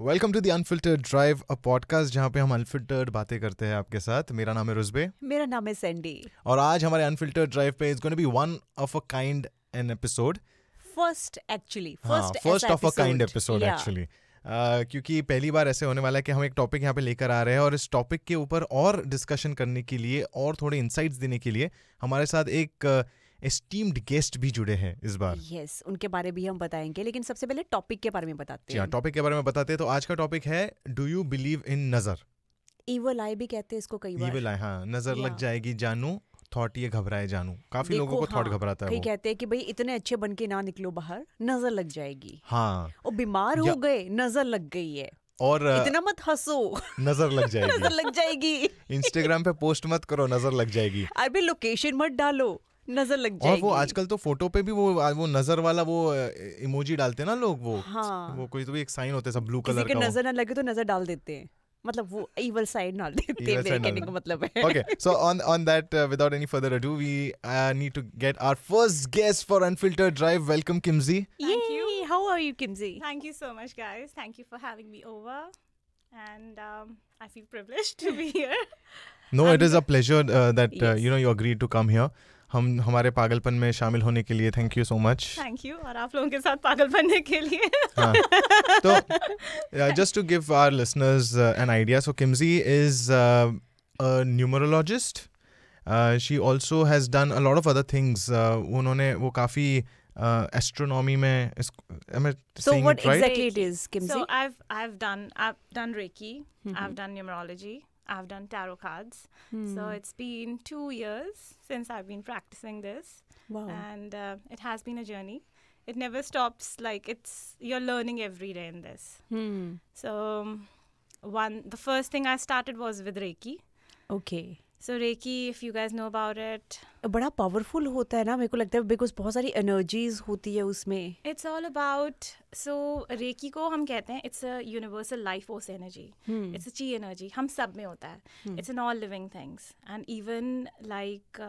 Welcome to the unfiltered drive a podcast जहाँ पे हम अनफिल्टर्ड बातें करते हैं आपके साथ मेरा नाम है रुजबे मेरा नाम है सैंडी और आज हमारे अनफिल्टर्ड ड्राइव पे is going be one of a kind an episode first actually first of a kind episode actually Uh, क्योंकि पहली बार ऐसे होने वाला है कि हम एक टॉपिक यहाँ पे लेकर आ रहे हैं और इस टॉपिक के ऊपर और डिस्कशन करने के लिए और थोड़े इंसाइट्स देने के लिए हमारे साथ एक uh, एस्टीम्ड गेस्ट भी जुड़े हैं इस बार यस yes, उनके बारे भी हम बताएंगे लेकिन सबसे पहले टॉपिक के बारे में बताते हाँ, हैं टॉपिक के बारे में बताते हैं तो आज का टॉपिक है डू यू बिलीव इन नजर ईवल आई भी कहते हैं इसको कई बार ईवल आई हाँ नजर लग जाएगी जानू थॉट ये घबराए जानू काफी लोगों को थॉट हाँ, घबराता है वो कहते हैं कि भाई इतने अच्छे बन के ना निकलो बाहर नजर लग जाएगी हाँ और बीमार हो गए नजर लग गई है और इतना मत हंसो नजर लग जाएगी नजर लग जाएगी इंस्टाग्राम पे पोस्ट मत करो नजर लग जाएगी अरे लोकेशन मत डालो नजर लग जाएगी और वो आजकल तो फोटो पे भी वो वो नजर वाला वो इमोजी डालते हैं ना लोग वो हाँ। वो कोई तो भी एक साइन होता है सब ब्लू कलर का नजर ना लगे तो नजर डाल देते हैं मतलब वो इवल साइड ना देते मेरे कहने का मतलब है okay so on on that without any further ado we need to get our first guest for unfiltered drive welcome Kimji thank you how are you Kimji thank you so much guys thank you for having me over and I feel privileged to be here no it is a pleasure that you know you agreed to come here हम हमारे पागलपन में शामिल होने के लिए thank you so much thank you और आप लोगों के साथ पागलपन के लिए हाँ। तो just to give our listeners an idea so Kimji is numerologist she also has done a lot of other things उन्होंने वो काफ़ी Uh, astronomy mein is, am I so what it right? exactly it is Kimsey? so i've i've done i've done reiki mm-hmm. i've done numerology I've done tarot cards. Mm. So hmm. it's been two years since I've been practicing this. Wow. And uh, it has been a journey. It never stops. Like it's you're learning every day in this. Mm. So um, one the first thing I started was with Reiki. Okay. So Reiki if you guess know about it बड़ा powerful होता है ना मेरे को लगता है because बहुत सारी एनर्जीज होती है उसमें it's all about so Reiki को हम कहते हैं it's a universal life force energy it's a chi energy हम सब में होता है it's an all living things and even like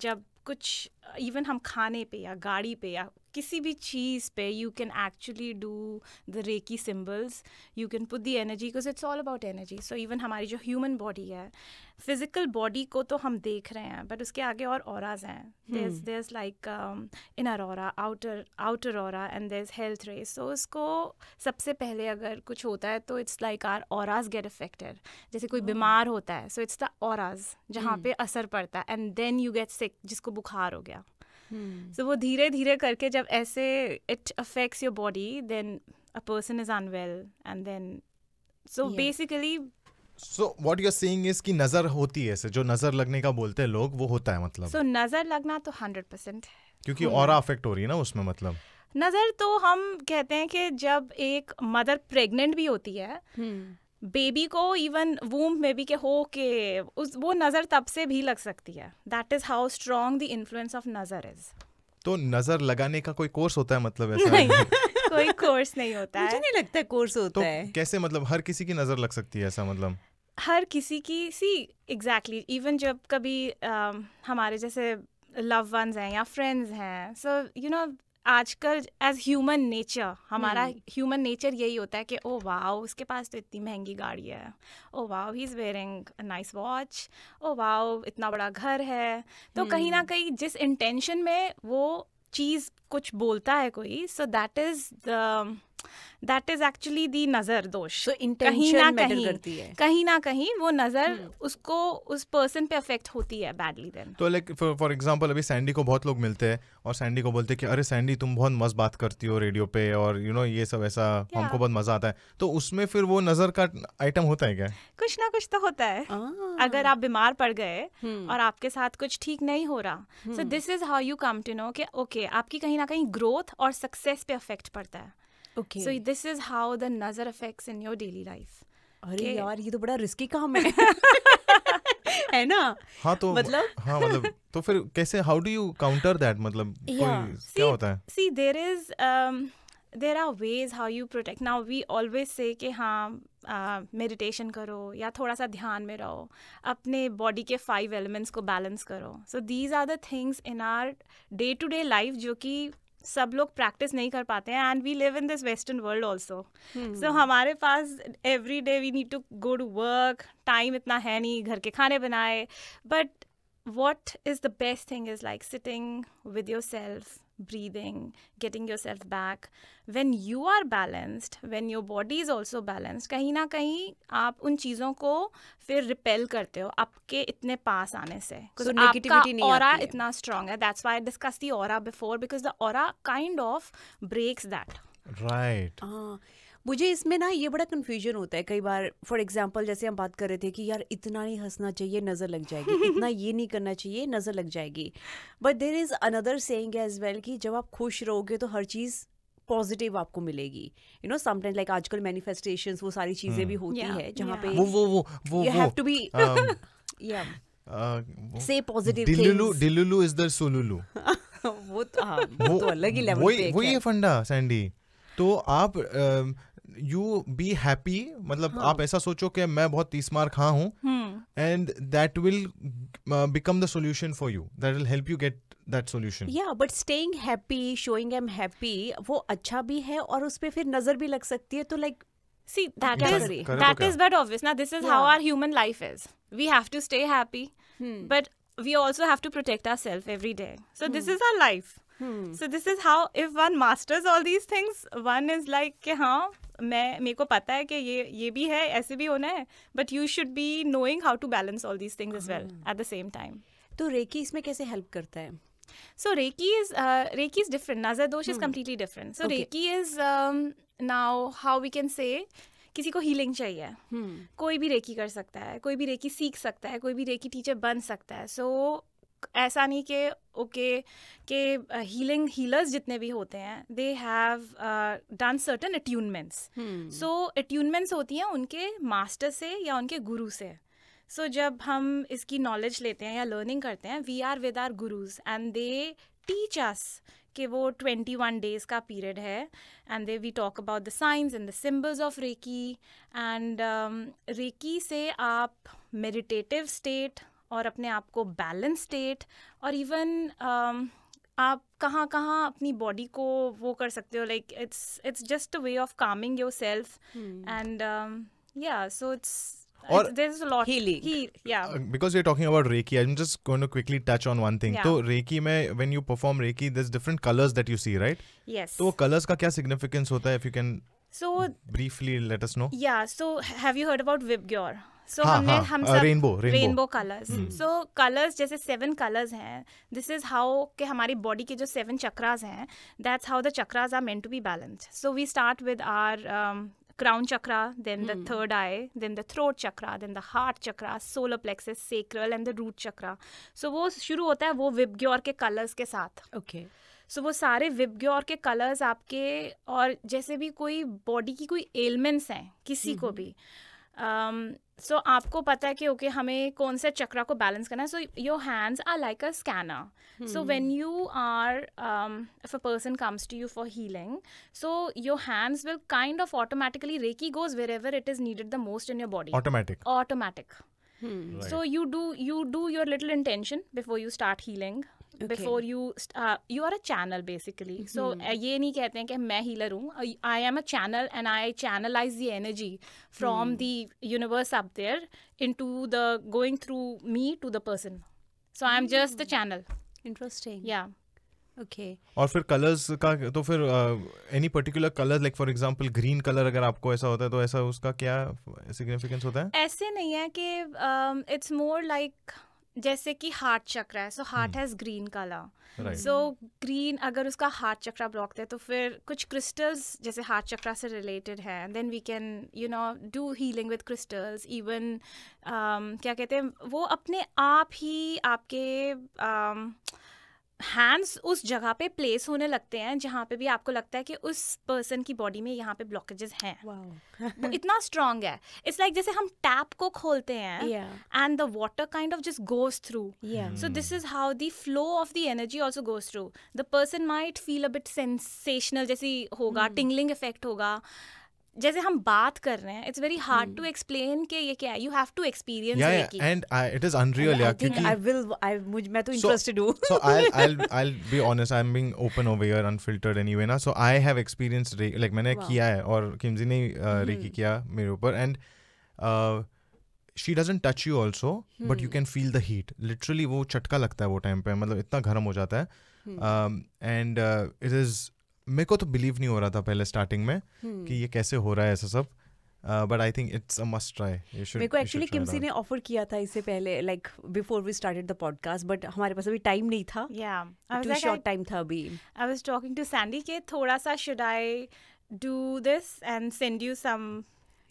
जब कुछ इवन हम खाने पे या गाड़ी पे या किसी भी चीज़ पे you can actually do the Reiki symbols you can put the energy because it's all about energy so even हमारी जो ह्यूमन बॉडी है फिजिकल बॉडी को तो हम देख रहे हैं बट उसके आगे और औरज हैं देर इज़ लाइक इनर और आउटर आउटर और and there health ray so उसको सबसे पहले अगर कुछ होता है तो it's like our aura get affected जैसे कोई oh. बीमार होता है सो इट्स द और जहाँ hmm. पे असर पड़ता है and then you get sick जिसको बुखार हो गया सो hmm. वो धीरे धीरे करके जब ऐसे it affects your body then a person is unwell and then so basically so what you're seeing saying नजर होती है ऐसे जो नजर लगने का बोलते हैं लोग वो होता है मतलब सो so, नजर लगना तो हंड्रेड परसेंट है क्योंकि और अफेक्ट हो रही है ना उसमें मतलब नजर तो हम कहते हैं कि जब एक मदर प्रेग्नेंट भी होती है hmm. बेबी को इवन वूम में भी के हो के उस वो नज़र तब से भी लग सकती है that is how strong the influence of nazar is तो नज़र लगाने का कोई कोर्स होता है मतलब ऐसा नहीं कोई कोर्स नहीं होता है मुझे नहीं लगता है कोर्स तो होता तो है कैसे मतलब हर किसी की नज़र लग सकती है ऐसा मतलब हर किसी की सी एग्जैक्टली exactly, इवन जब कभी uh, हमारे जैसे लव वंस हैं या फ्रेंड्स हैं सो यू नो आजकल एज ह्यूमन नेचर हमारा ह्यूमन नेचर यही होता है कि ओ oh, वाओ उसके पास तो इतनी महंगी गाड़ी है oh wow he is wearing nice watch oh wow इतना बड़ा घर है तो कहीं ना हम्म। कहीं जिस इंटेंशन में वो चीज़ कुछ बोलता है कोई so that is the that is actually the nazar dosh so, कहीं ना कहीं करती है. कहीं ना कहीं वो नजर hmm. उसको उस पर्सन पे अफेक्ट होती है बैडली देन तो लाइक फॉर एग्जांपल अभी सैंडी को बहुत लोग मिलते हैं और सैंडी को बोलते हैं कि अरे सैंडी तुम बहुत मस्त बात करती हो रेडियो पे और यू you नो know, ये सब ऐसा yeah. हमको बहुत मजा आता है तो उसमें फिर वो नजर का आइटम होता है क्या कुछ ना कुछ तो होता है ah. अगर आप बीमार पड़ गए hmm. और आपके साथ कुछ ठीक नहीं हो रहा so this is how you come to know कि ओके आपकी कहीं ना कहीं ग्रोथ और सक्सेस पे अफेक्ट पड़ता है okay so this is how the nazar affects in your daily life अरे यार ये तो बड़ा रिस्की काम है है ना हाँ तो मतलब हाँ मतलब तो फिर कैसे how do you counter that मतलब yeah. कोई, see, क्या होता है see there is there are ways how you protect now we always say कि हाँ मेडिटेशन करो या थोड़ा सा ध्यान में रहो अपने बॉडी के फाइव एलिमेंट्स को बैलेंस करो so these are the things in our day to day life जो कि सब लोग प्रैक्टिस नहीं कर पाते हैं and we live in this western world also so हमारे पास every day we need to go to work time इतना है नहीं घर के खाने बनाए but what is the best thing is like sitting with yourself breathing, getting yourself back. When you are balanced, when your body is also balanced, कहीं ना कहीं आप उन चीज़ों को फिर रिपेल करते हो आपके इतने पास आने से so, आपका और इतना स्ट्रांग है that's why discuss the aura before because the aura kind of breaks that right मुझे इसमें ना ये बड़ा कंफ्यूजन होता है कई बार फॉर एग्जाम्पल जैसे हम बात कर रहे थे कि यार इतना नहीं हंसना चाहिए नज़र लग जाएगी इतना ये नहीं करना चाहिए नज़र लग जाएगी but there is another saying as well कि जब आप खुश रहोगे तो हर चीज़ पॉजिटिव आपको मिलेगी यू नो समटाइम्स लाइक आजकल मैनिफेस्टेशन वो सारी चीज़ें hmm. भी होती yeah. है जहाँ yeah. पे वो वो वो वो वो, say positive delulu delulu is the solulu वो तो हाँ वो तो अलग ही लेवल पे वही है फंडा सैंडी तो आप um, यू बी हैप्पी मतलब हाँ. आप ऐसा सोचो कि मैं बहुत तीस मार्क हाँ हूँ and that will become the solution for you that will help you get that solution yeah but staying happy showing am happy वो अच्छा भी है और उस पर फिर नजर भी लग सकती है तो like see that is that is but obvious ना this is how our human life is we have to stay happy but we also have to protect ourself every day so this is our life so this is how if one masters all these things one is like कि हाँ मैं मेरे को पता है कि ये ये भी है ऐसे भी होना है but you should be knowing how to balance all these things as well at the same time तो रेकी इसमें कैसे हेल्प करता है so Reiki is Reiki is different nazar dosh is completely different so Reiki is now how we can say किसी को healing चाहिए hmm. कोई भी रेकी कर सकता है कोई भी रेकी सीख सकता है कोई भी रेकी टीचर बन सकता है सो so, ऐसा नहीं कि ओके के हीलिंग हीलर्स जितने भी होते हैं they have done certain attunements so attunements होती हैं उनके मास्टर से या उनके गुरु से सो so, जब हम इसकी नॉलेज लेते हैं या लर्निंग करते हैं we are with our gurus and they teach us कि वो ट्वेंटी वन डेज का पीरियड है and they we talk about the science and the symbols of Reiki and Reiki से आप मेडिटेटिव स्टेट और अपने आप को बैलेंस स्टेट और इवन um, आप कहाँ कहाँ अपनी बॉडी को वो कर सकते हो like it's it's just a way of calming yourself and yeah so it's or there's a lot healing he, yeah because we're talking about reiki i'm just going to quickly touch on one thing yeah. so reiki mein when you perform reiki there's different colors that you see right yes so colors ka kya significance hota hai if you can so briefly let us know yeah so have you heard about vibgyor so हाँ, हमने हाँ, हम सब rainbow rainbow colours so colours जैसे seven colours हैं this is how के हमारी body के जो सेवन चक्राज हैं that's how the chakras are meant to be balanced so we start with our crown chakra then the third eye then the throat chakra then the heart chakra solar plexus sacral and the root chakra so वो शुरू होता है वो VIBGYOR के colours के साथ okay so वो सारे विबग्योर के कलर्स आपके और जैसे भी कोई बॉडी की कोई एलिमेंट्स हैं किसी को हम्म. भी um, सो so, आपको पता है कि ओके okay, हमें कौन से चक्रा को बैलेंस करना है so your hands are like a scanner so when you are if a person comes to you for healing so your hands will kind of automatically Reiki goes wherever it is needed the most in your body automatic automatic so you do you do your little intention before you start healing before you you are a channel basically so ये नहीं कहते हैं कि मैं healer हूँ I am a channel and I channelize the energy from the universe up there into the going through me to the person so I am just the channel interesting yeah okay और फिर colours का तो फिर any particular colour like for example green colour अगर आपको ऐसा होता है तो ऐसा उसका क्या सिग्निफिकेंस होता है ऐसे नहीं है कि इट्स मोर लाइक जैसे कि हार्ट चक्र है so heart has green colour so green अगर उसका हार्ट चक्र ब्लॉक है तो फिर कुछ क्रिस्टल्स जैसे हार्ट चक्रा से रिलेटेड है then we can you know do healing with crystals even क्या कहते हैं वो अपने आप ही आपके um, हैंड्स उस जगह पे प्लेस होने लगते हैं जहाँ पे भी आपको लगता है कि उस पर्सन की बॉडी में यहाँ पे ब्लॉकेजेस हैं wow. इतना स्ट्रांग है इट्स लाइक like जैसे हम टैप को खोलते हैं and the water kind of just goes through so this is how the flow of the energy also goes through the person might feel a bit sensational जैसी होगा tingling hmm. Effect होगा जैसे हम बात कर रहे हैं it's very hard to explain के ये क्या है you have to experience yeah and it is unreal yeah क्योंकि आई विल आई मुझ मैं तो इंटरेस्टेड हूं so I I I will be honest I am being open over here unfiltered anyway ना so I have experience like मैंने किया है और किमजी ने रेकी uh, hmm. किया मेरे ऊपर and she doesn't touch you also but you can feel the heat literally वो चटका लगता है वो टाइम पे मतलब इतना गर्म हो जाता है एंड इट इज़ મેકો તો બિલીવ નહી હો રહા થા પહેલે સ્ટાર્ટિંગ મે કે યે કેસે હો રહા હે એસા સબ but I think it's a must try you should મેકો એક્ચ્યુઅલી કિમસીને ઓફર કિયા થા ઇસે પહેલે like before we started the podcast but હમારે પાસે ابھی ટાઈમ નહી થા યે I was a short time થર્બી I was talking to Sandy કે થોડા સા should I do This and send you some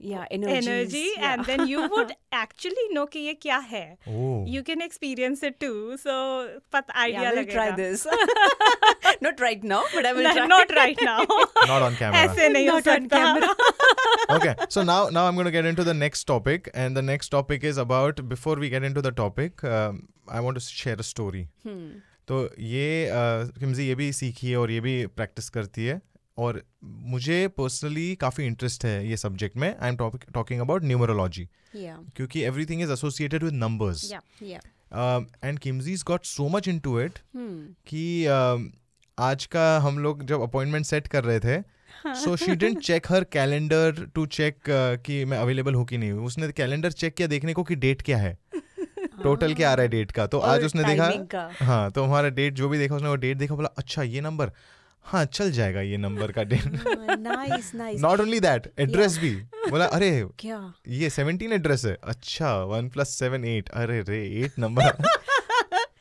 या energy and then you would actually know कि ये क्या है you can experience it too so पत आइडिया लगेगा try this not right now but I will not right now not on camera ऐसे नहीं हो सकता okay so now now I am going get into the next topic and the next topic is about before we get into the topic I want to share a story तो ये किमजी uh, ये भी सीखी है और ये भी practice करती है और मुझे पर्सनली काफ़ी इंटरेस्ट है ये सब्जेक्ट में I am talking about numerology क्योंकि everything is associated with numbers and किम्जीज got so much into it कि uh, आज का हम लोग जब अपॉइंटमेंट सेट कर रहे थे so she didn't check her calendar to check कि मैं अवेलेबल हूँ कि नहीं हूँ उसने कैलेंडर चेक किया देखने को कि डेट क्या है टोटल क्या आ रहा है डेट हाँ। का तो आज उसने देखा हाँ तो हमारा डेट जो भी देखा उसने वो डेट देखा बोला अच्छा ये नंबर हाँ चल जाएगा ये नंबर का date not only that address भी बोला अरे क्या ये सेवनटीन एड्रेस है अच्छा वन प्लस सेवन एट अरे रे एट नंबर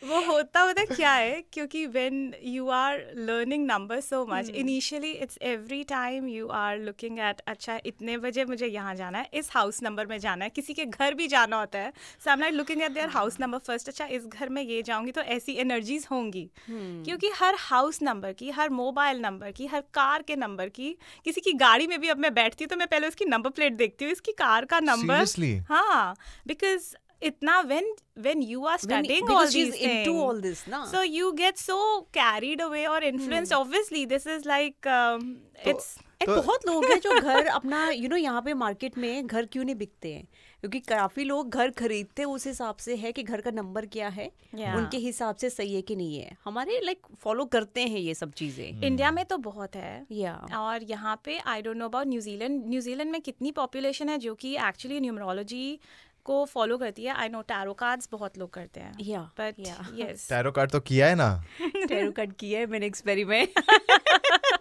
वो होता होता क्या है क्योंकि when you are learning number so much initially it's every time you are looking at अच्छा इतने बजे मुझे यहाँ जाना है इस हाउस नंबर में जाना है किसी के घर भी जाना होता है so I like looking at their house number first अच्छा इस घर में ये जाऊँगी तो ऐसी एनर्जीज होंगी hmm. क्योंकि हर हाउस नंबर की हर मोबाइल नंबर की हर कार के नंबर की किसी की गाड़ी में भी अब मैं बैठती हूँ तो मैं पहले उसकी नंबर प्लेट देखती हूँ इसकी कार का नंबर हाँ बिकॉज इतना when when you are starting when, all these things, into all this na so you get so carried away or influenced hmm. obviously this um, तो, तो- बहुत लोग हैं जो घर अपना यू नो यहाँ पे मार्केट में घर क्यों नहीं बिकते हैं क्योंकि काफ़ी लोग घर खरीदते उस हिसाब से है कि घर का नंबर क्या है yeah. उनके हिसाब से सही है कि नहीं है हमारे लाइक like, फॉलो करते हैं ये सब चीज़ें hmm. इंडिया में तो बहुत है yeah. और यहाँ पे I don't know about New Zealand New Zealand में कितनी पॉपुलेशन है जो कि एक्चुअली न्यूमरोलॉजी को फॉलो करती है आई नो टैरो कार्ड्स बहुत लोग करते हैं या बट यस टैरो कार्ड तो किया है ना टैरो कार्ड किया है मैंने एक्सपेरिमेंट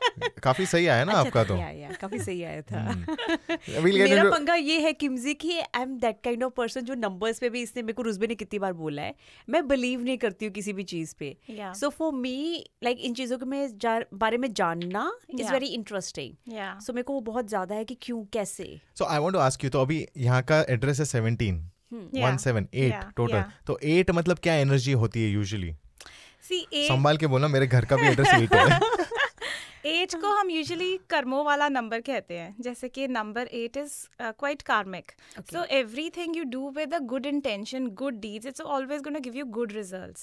काफी सही आया ना अच्छा, आपका तो काफी सही आया था हम्म। मेरा पंगा ये है किमजी की I am that kind of person जो नंबर्स पे भी इसने मेरे को रुजबे ने कितनी बार बोला है मैं बिलीव नहीं करती हूँ किसी भी चीज पे so for me like in चीजों के में बारे में जानना इज वेरी इंटरेस्टिंग सो मेरे को वो बहुत ज्यादा है कि क्यों कैसे so I want to ask you तो अभी यहाँ का एड्रेस है seventeen one seven eight total तो एट मतलब क्या एनर्जी होती है यूजली संभाल के बोलना मेरे घर का भी एड्रेस एट है एट को हम यूजली कर्मों वाला नंबर कहते हैं जैसे कि number eight is quite karmic so everything you do with a good intention good deeds it's always gonna give you good result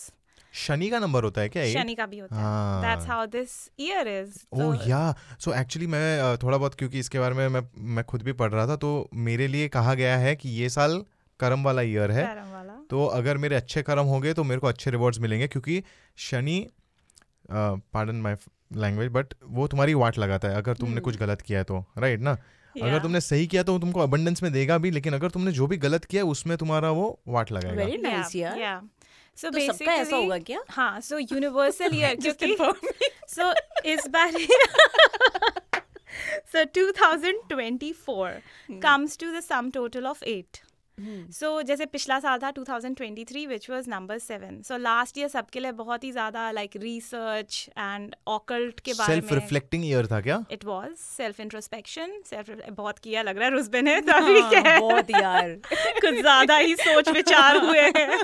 Shani का नंबर होता है क्या शनि का भी होता है that's how this year is oh yeah so actually मैं uh, थोड़ा बहुत क्योंकि इसके बारे में मैं मैं खुद भी पढ़ रहा था तो मेरे लिए कहा गया है कि ये साल कर्म वाला ईयर है वाला। तो अगर मेरे अच्छे कर्म होंगे तो मेरे को अच्छे रिवॉर्ड्स मिलेंगे क्योंकि Shani pardon uh, my language but वो तुम्हारी वाट लगाता है अगर तुमने hmm. कुछ गलत किया है तो राइट ना Yeah. अगर तुमने सही किया तो तुमको अबंडेंस में देगा भी लेकिन अगर तुमने जो भी गलत किया उसमें तुम्हारा वो वाट लगाएगा वेरी नाइस यार सो बेसिकली ऐसा होगा क्या हाँ सो यूनिवर्सल ईयर क्योंकि सो इस बार so 2024 comes to the sum total of 8 so hmm. hmm. so, जैसे पिछला साल था 2023 thousand twenty which was number seven so last year सबके लिए बहुत ही ज्यादा लाइक रिसर्च एंड ऑकल्ट के बारे में रिफ्लेक्टिंग ईयर था क्या it was self introspection self बहुत किया लग रहा है रुस्बे ने तो अभी हाँ, क्या है बहुत यार कुछ ज्यादा ही सोच विचार हुए हैं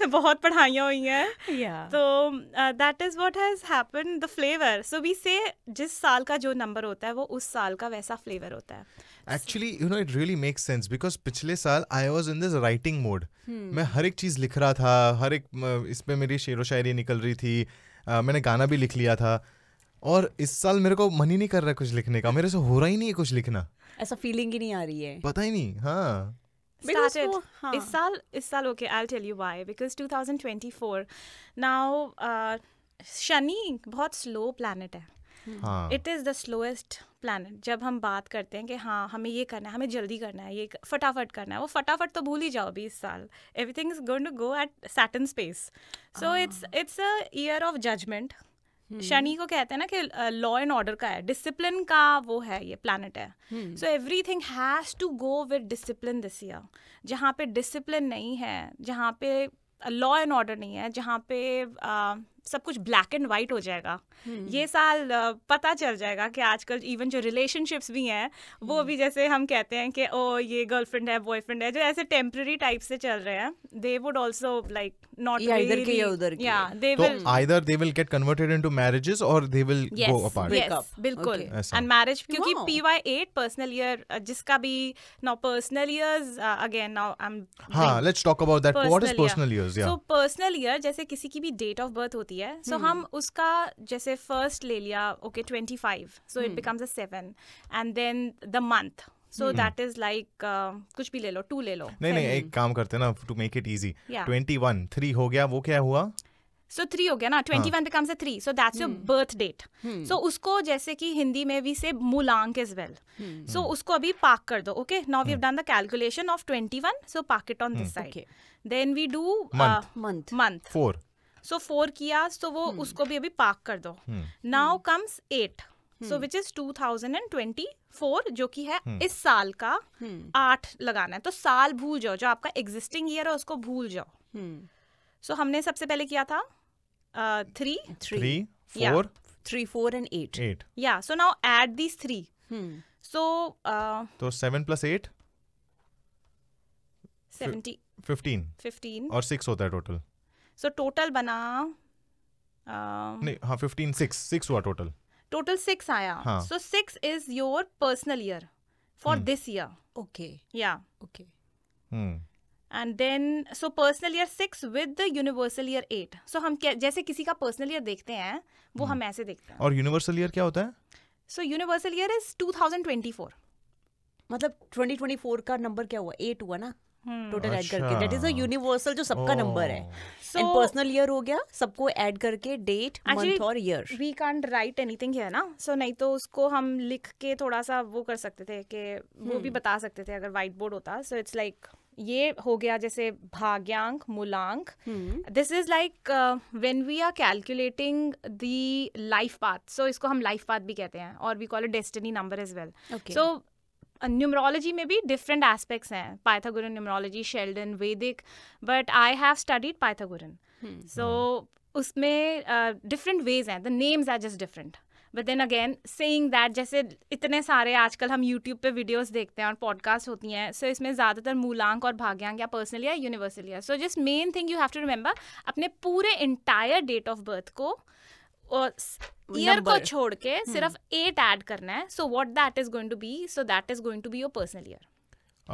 तो बहुत पढ़ाइयाँ हुई हैं तो that is what has happened the flavour so we से जिस साल का जो नंबर होता है वो उस साल का वैसा फ्लेवर होता है actually you know it really make sense because पिछले साल I was in this writing mode मैं हर एक चीज़ लिख रहा था हर एक इस पर मेरी शेर व शायरी निकल रही थी uh, मैंने गाना भी लिख लिया था और इस साल मेरे को मन ही नहीं कर रहा कुछ लिखने का मेरे से हो रहा ही नहीं है कुछ लिखना ऐसा फीलिंग ही नहीं आ रही है पता ही नहीं हाँ started वो, हाँ. इस साल इस साल okay I tell you why because 2024 now Shani बहुत स्लो प्लानट है it is the slowest planet जब हम बात करते हैं कि हाँ हमें ये करना है हमें जल्दी करना है ये फटाफट करना है वो फटाफट तो भूल ही जाओ अभी इस साल everything is going to go at Saturn space so it's it's a year of judgment Shani को कहते हैं ना कि लॉ एंड ऑर्डर का है डिसिप्लिन का वो है ये प्लानट है so everything has to go with discipline this year जहाँ पे डिसिप्लिन नहीं है जहाँ पे लॉ एंड ऑर्डर नहीं है जहाँ पे सब कुछ ब्लैक एंड वाइट हो जाएगा hmm. ये साल पता चल जाएगा कि आजकल इवन जो रिलेशनशिप्स भी हैं वो hmm. भी जैसे हम कहते हैं कि ओ ये गर्लफ्रेंड है बॉयफ्रेंड है जो ऐसे टेम्प्रेरी टाइप से चल रहे हैं they would also like not इधर के या उधर के या they will either they will get converted into marriages और दे विल गो अपार्ट बिल्कुल एंड मैरिज क्योंकि पीवाई 8 पर्सनल ईयर जिसका भी now personal years again now I am हां let's talk about that what is personal years yeah so personal year जैसे किसी की भी डेट ऑफ बर्थ होती होती है सो so hmm. हम उसका जैसे फर्स्ट ले लिया okay twenty five so it becomes a seven and then the month so that is like कुछ भी ले लो टू ले लो नहीं नहीं एक काम करते हैं ना to make it easy twenty one three हो गया वो क्या हुआ सो थ्री हो गया ना twenty one becomes three so that's your birth date सो उसको जैसे कि हिंदी में भी से मूलांक इज वेल सो उसको अभी पार्क कर दो okay now we have done the calculation of twenty one so park it on this side then we do month month four so four किया तो वो हम्म। उसको भी अभी पार्क कर दो now comes eight so which is two thousand and twenty four जो कि है हम्म। इस साल का हम्म। आठ लगाना है तो साल भूल जाओ जो आपका एग्जिस्टिंग ईयर है उसको भूल जाओ सो हमने सबसे पहले किया था three three four three four and eight eight yeah so now eight these three so तो seven plus eight seventy fifteen fifteen और सिक्स होता है टोटल सो टोटल बना uh, नहीं सिक्स हाँ, हुआ टोटल टोटल सिक्स आया so six is your personal year for this year okay yeah okay and then so personal year six with the universal year eight so हम जैसे किसी का personal year देखते हैं वो hmm. हम ऐसे देखते हैं और यूनिवर्सल ईयर क्या होता है so universal year is two thousand twenty four मतलब ट्वेंटी ट्वेंटी फोर का नंबर क्या हुआ एट हुआ ना टोटल ऐड अच्छा। करके दैट इज अ यूनिवर्सल जो सबका नंबर oh. है सो पर्सनल ईयर हो गया सबको ऐड करके डेट मंथ और year we can't write anything here ना सो नहीं तो उसको हम लिख के थोड़ा सा वो कर सकते थे कि वो भी hmm. बता सकते थे अगर व्हाइट बोर्ड होता सो इट्स लाइक ये हो गया जैसे भाग्यांक मूलांक this is like when we are calculating the life path so इसको हम लाइफ पाथ भी कहते हैं और we call it destiny number is well so numerology में भी डिफरेंट एस्पेक्ट्स हैं Pythagorean numerology Chaldean Vedic but I have studied Pythagorean so उसमें डिफरेंट वेज हैं the names are just different but then again saying that जैसे इतने सारे आजकल हम यूट्यूब पे वीडियोस देखते हैं और पॉडकास्ट होती हैं सो so इसमें ज़्यादातर मूलांक और भाग्यांक या पर्सनल या यूनिवर्सल या so just main thing you have to remember अपने पूरे इंटायर डेट ऑफ बर्थ को uh, ईयर को छोड़ के hmm. सिर्फ एट ऐड करना है so what that is going to be so that is going to be your personal year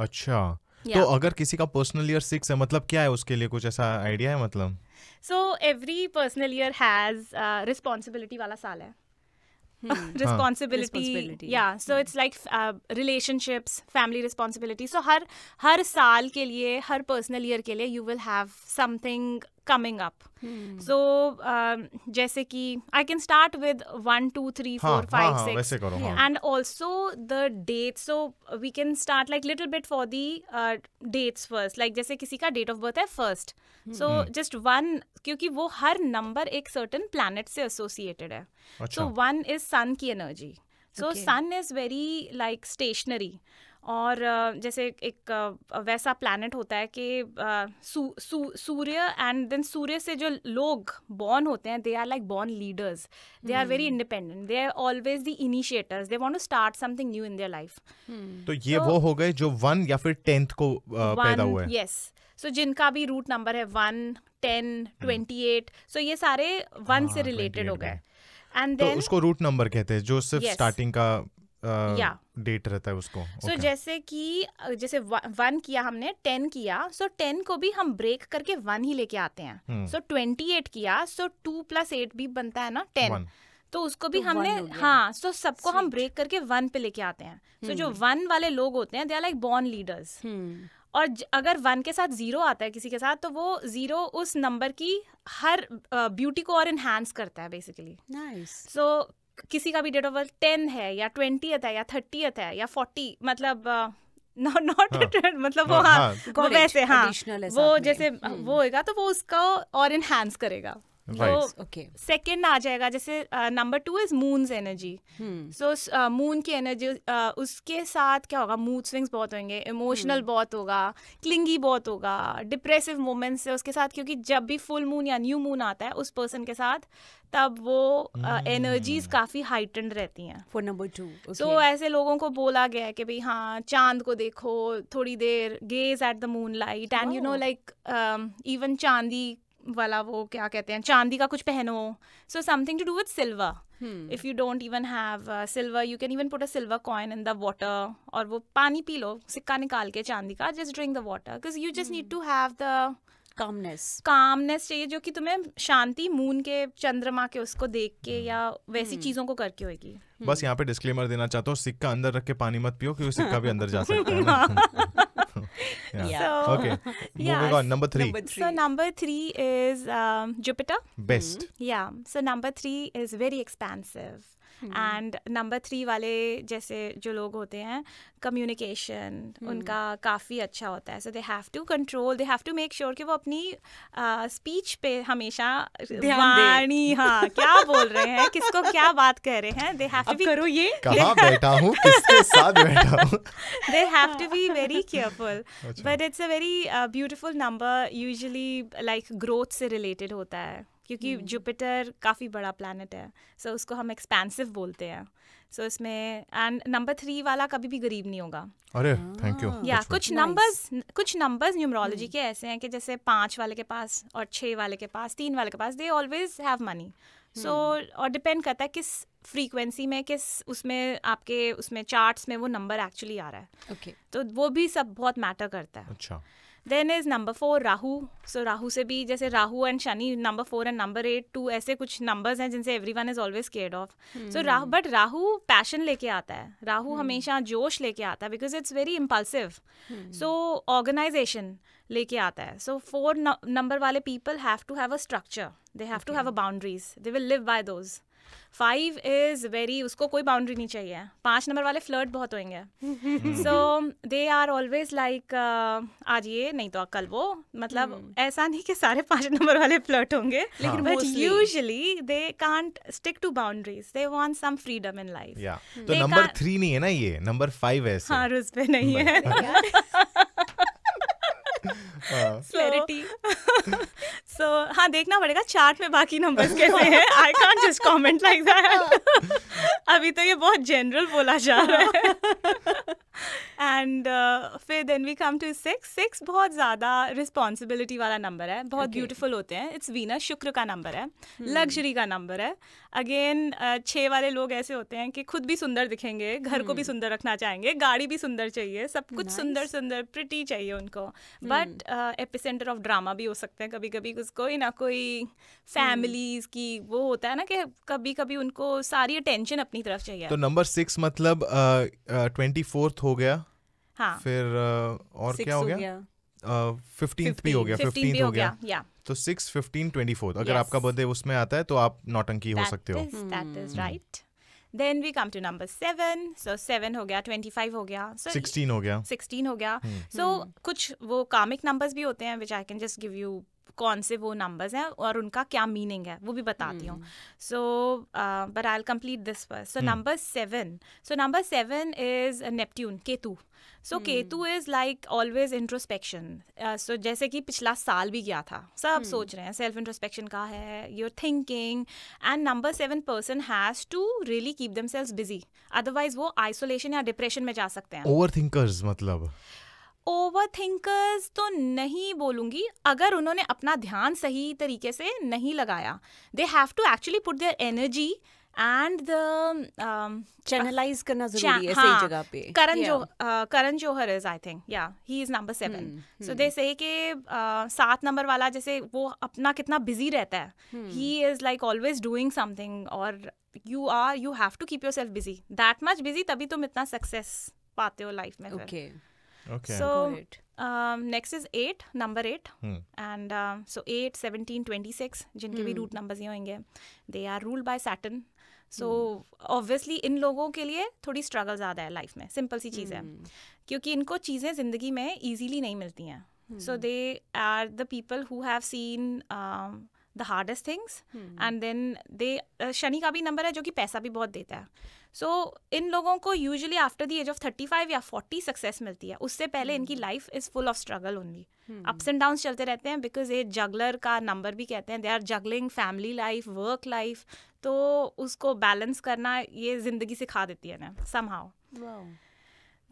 अच्छा तो अगर किसी का पर्सनल ईयर सिक्स है मतलब क्या है उसके लिए कुछ ऐसा आइडिया है मतलब so every personal year has responsibility वाला साल है रिस्पॉन्सिबिलिटी या so it's like relationships family responsibility so हर हर साल के लिए हर पर्सनल ईयर के लिए you will have something coming up. Hmm. So um, जैसे कि I can start with one, two, three, four, हाँ, five, हाँ, six, करो, हाँ. and also the dates. So we can start like little bit for the uh, dates first. Like जैसे किसी का date of birth है first. So hmm. just one क्योंकि वो हर number एक certain planet से associated है. अच्छा. So one is sun की energy. So okay. sun is very like stationary. और जैसे एक वैसा प्लानट होता है कि सूर्य एंड देन सूर्य से जो लोग बॉर्न होते हैं they are like born leaders they are very independent they are always the initiators they want to start something new in their life तो ये so, वो हो गए जो वन या फिर टेंथ को uh, one, पैदा हुए यस yes. सो so, जिनका भी रूट नंबर है one ten twenty eight so ये सारे वन से रिलेटेड हाँ, हो गए एंड देन तो उसको रूट नंबर कहते हैं जो सिर्फ स्टार्टिंग yes. का डेट रहता है उसको सो so okay. जैसे कि जैसे वन किया हमने टेन किया सो so टेन को भी हम ब्रेक करके वन ही लेके आते हैं सो ट्वेंटी एट किया सो टू प्लस एट भी बनता है ना टेन तो उसको भी तो हमने हाँ सो so सबको हम ब्रेक करके वन पे लेके आते हैं सो so जो hmm. वन वाले लोग होते हैं they are like born leaders और अगर वन के साथ जीरो आता है किसी के साथ तो वो जीरो उस नंबर की हर ब्यूटी को और इन्हांस करता है बेसिकली नाइस सो किसी का भी डेट ऑफ बर्थ टेन है या ट्वेंटी है या थर्टी है या फोर्टी मतलब नॉट uh, नॉट हाँ। मतलब वो हाँ, हाँ, हाँ। वो वैसे हाँ वो जैसे वो होगा तो वो उसका और इनहस करेगा सेकेंड आ जाएगा जैसे number two is moon's energy so moon की एनर्जी उसके साथ क्या होगा मूड स्विंग्स बहुत होंगे इमोशनल hmm. बहुत होगा क्लिंगी बहुत होगा डिप्रेसिव मोमेंट्स है उसके साथ क्योंकि जब भी फुल मून या न्यू मून आता है उस पर्सन के साथ तब वो एनर्जीज काफ़ी हाइटेंड रहती हैं फॉर नंबर टू सो ऐसे लोगों को बोला गया है कि भाई हाँ चांद को देखो थोड़ी देर gaze at the moonlight and you know like even चांदी वाला वो क्या कहते हैं चांदी का कुछ पहनो so something to do with silver if you don't even have silver you can even put a silver coin in the water और वो पानी पी लो सिक्का निकाल के चांदी का just drink the water because you just need to have the calmness calmness चाहिए जो कि तुम्हें शांति मून के चंद्रमा के उसको देख के hmm. या वैसी hmm. चीजों को करके होगी बस यहाँ पे डिस्क्लेमर देना चाहता हूँ सिक्का अंदर रख के पानी मत पियो क्योंकि सिक्का भी अंदर जा सकता है Yeah. yeah. So, okay. Yeah. Moving on. Number three. number three. So number three is um, Jupiter. Best. Mm -hmm. Yeah. So number three is very expansive. And number three वाले जैसे जो लोग होते हैं कम्युनिकेशन हम्म। उनका काफ़ी अच्छा होता है so they have to control they have to make sure कि वो अपनी स्पीच पे हमेशा वाणी हाँ क्या बोल रहे हैं किसको क्या बात कर रहे हैं दे हैव टू करो ये बैठा हूं, किसके साथ बैठा they have to be very careful but it's a very beautiful number usually like growth से रिलेटेड होता है क्योंकि जुपिटर हम्म। काफ़ी बड़ा प्लानट है सो so, उसको हम एक्सपेंसिव बोलते हैं सो so, इसमें एंड नंबर थ्री वाला कभी भी गरीब नहीं होगा अरे थैंक यू या कुछ नंबर्स कुछ नंबर्स हम्म। न्यूमरोलॉजी के ऐसे हैं कि जैसे पाँच वाले के पास और छः वाले के पास तीन वाले के पास they always have money so और डिपेंड करता है किस फ्रीक्वेंसी में किस उसमें आपके उसमें चार्ट्स में वो नंबर एक्चुअली आ रहा है okay. तो वो भी सब बहुत मैटर करता है अच्छा then is number four Rahu so Rahu से भी जैसे Rahu and Shani number four and number eight two ऐसे कुछ नंबर्स हैं जिनसे every one is always care of so Rahu but Rahu passion लेके आता है राहु hmm. हमेशा जोश लेके आता है because it's very impulsive so organisation लेके आता है सो फोर नंबर वाले people have to have a structure they have to have a boundaries they will live by those five is very उसको कोई बाउंड्री नहीं चाहिए पांच नंबर वाले फ्लर्ट बहुत होंगे so they are always like आज ये नहीं तो कल वो मतलब hmm. ऐसा नहीं कि सारे पांच नंबर वाले फ्लर्ट होंगे लेकिन but usually they can't stick to boundaries they want some freedom in life तो नंबर थ्री नहीं है ना ये नंबर फाइव है हाँ उस पर नहीं hmm. है क्लैरिटी हाँ। सो हाँ देखना पड़ेगा चार्ट में बाकी नंबर्स कैसे हैं I can't just comment like that अभी तो ये बहुत जनरल बोला जा रहा है एंड uh, फिर then we come to six six बहुत ज़्यादा रिस्पॉन्सिबिलिटी वाला नंबर है बहुत ब्यूटिफुल होते हैं इट्स वीना शुक्र का नंबर है लग्जरी hmm. का नंबर है अगेन uh, छः वाले लोग ऐसे होते हैं कि खुद भी सुंदर दिखेंगे घर को भी hmm. सुंदर रखना चाहेंगे गाड़ी भी सुंदर चाहिए सब कुछ nice. सुंदर सुंदर प्रिटी चाहिए उनको बट एपिसेंटर ऑफ ड्रामा भी हो सकते हैं कभी कभी उसको ही ना कोई फैमिलीज hmm. की वो होता है ना कि कभी कभी उनको सारी अटेंशन अपनी तरफ चाहिए तो नंबर सिक्स मतलब ट्वेंटी uh, फोर्थ uh, हो गया हाँ फिर uh, और क्या हो गया? फिफ्टींथ भी हो गया फिफ्टींथ हो गया तो सिक्स फिफ्टीन ट्वेंटी फोर्थ अगर आपका बर्थडे उसमें आता है तो आप नौटंकी हो सकते हो that is right then we come to number seven so seven हो गया ट्वेंटी फाइव हो गया सिक्सटीन हो गया सिक्सटीन हो गया सो hmm. hmm. कुछ वो कामिक नंबर्स भी होते हैं which I can just give you कौन से वो नंबर्स हैं और उनका क्या मीनिंग है वो भी बताती हूँ so but I complete this first so number seven so number seven is Neptune Ketu so Ketu is like always introspection so जैसे कि पिछला साल भी गया था सब hmm. सोच रहे हैं सेल्फ इंट्रोस्पेक्शन का है your thinking and number seven person has to really keep themselves busy otherwise वो आइसोलेशन या डिप्रेशन में जा सकते हैं ओवर मतलब ओवर थिंकर्स तो नहीं बोलूंगी अगर उन्होंने अपना ध्यान सही तरीके से नहीं लगाया they have to actually put their energy and the channelise करना जरूरी है हाँ, सही जगह पे करण जो uh, Karan Johar is I think या he is number seven so they say के सात नंबर वाला जैसे वो अपना कितना बिजी रहता है he is like always doing something और you are you have to keep yourself busy that much busy तभी तुम इतना सक्सेस पाते हो लाइफ में okay okay. Okay. So um, next is eight number eight and so eight seventeen twenty six जिनके भी root numbers ये होंगे they are rule by Saturn so obviously इन लोगों के लिए थोड़ी स्ट्रगल ज़्यादा है लाइफ में सिंपल सी चीज़ है hmm. क्योंकि इनको चीज़ें ज़िंदगी में ईजीली नहीं मिलती हैं so they are the people who have seen the hardest things and then they Shani का भी नंबर है जो कि पैसा भी बहुत देता है सो so, इन लोगों को usually after the age of thirty five या फोर्टी सक्सेस मिलती है उससे पहले hmm. इनकी life is full of struggle only ups and down चलते रहते हैं बिकॉज ये जगलर का नंबर भी कहते हैं they are juggling family life work life तो उसको बैलेंस करना ये जिंदगी सिखा देती है ना somehow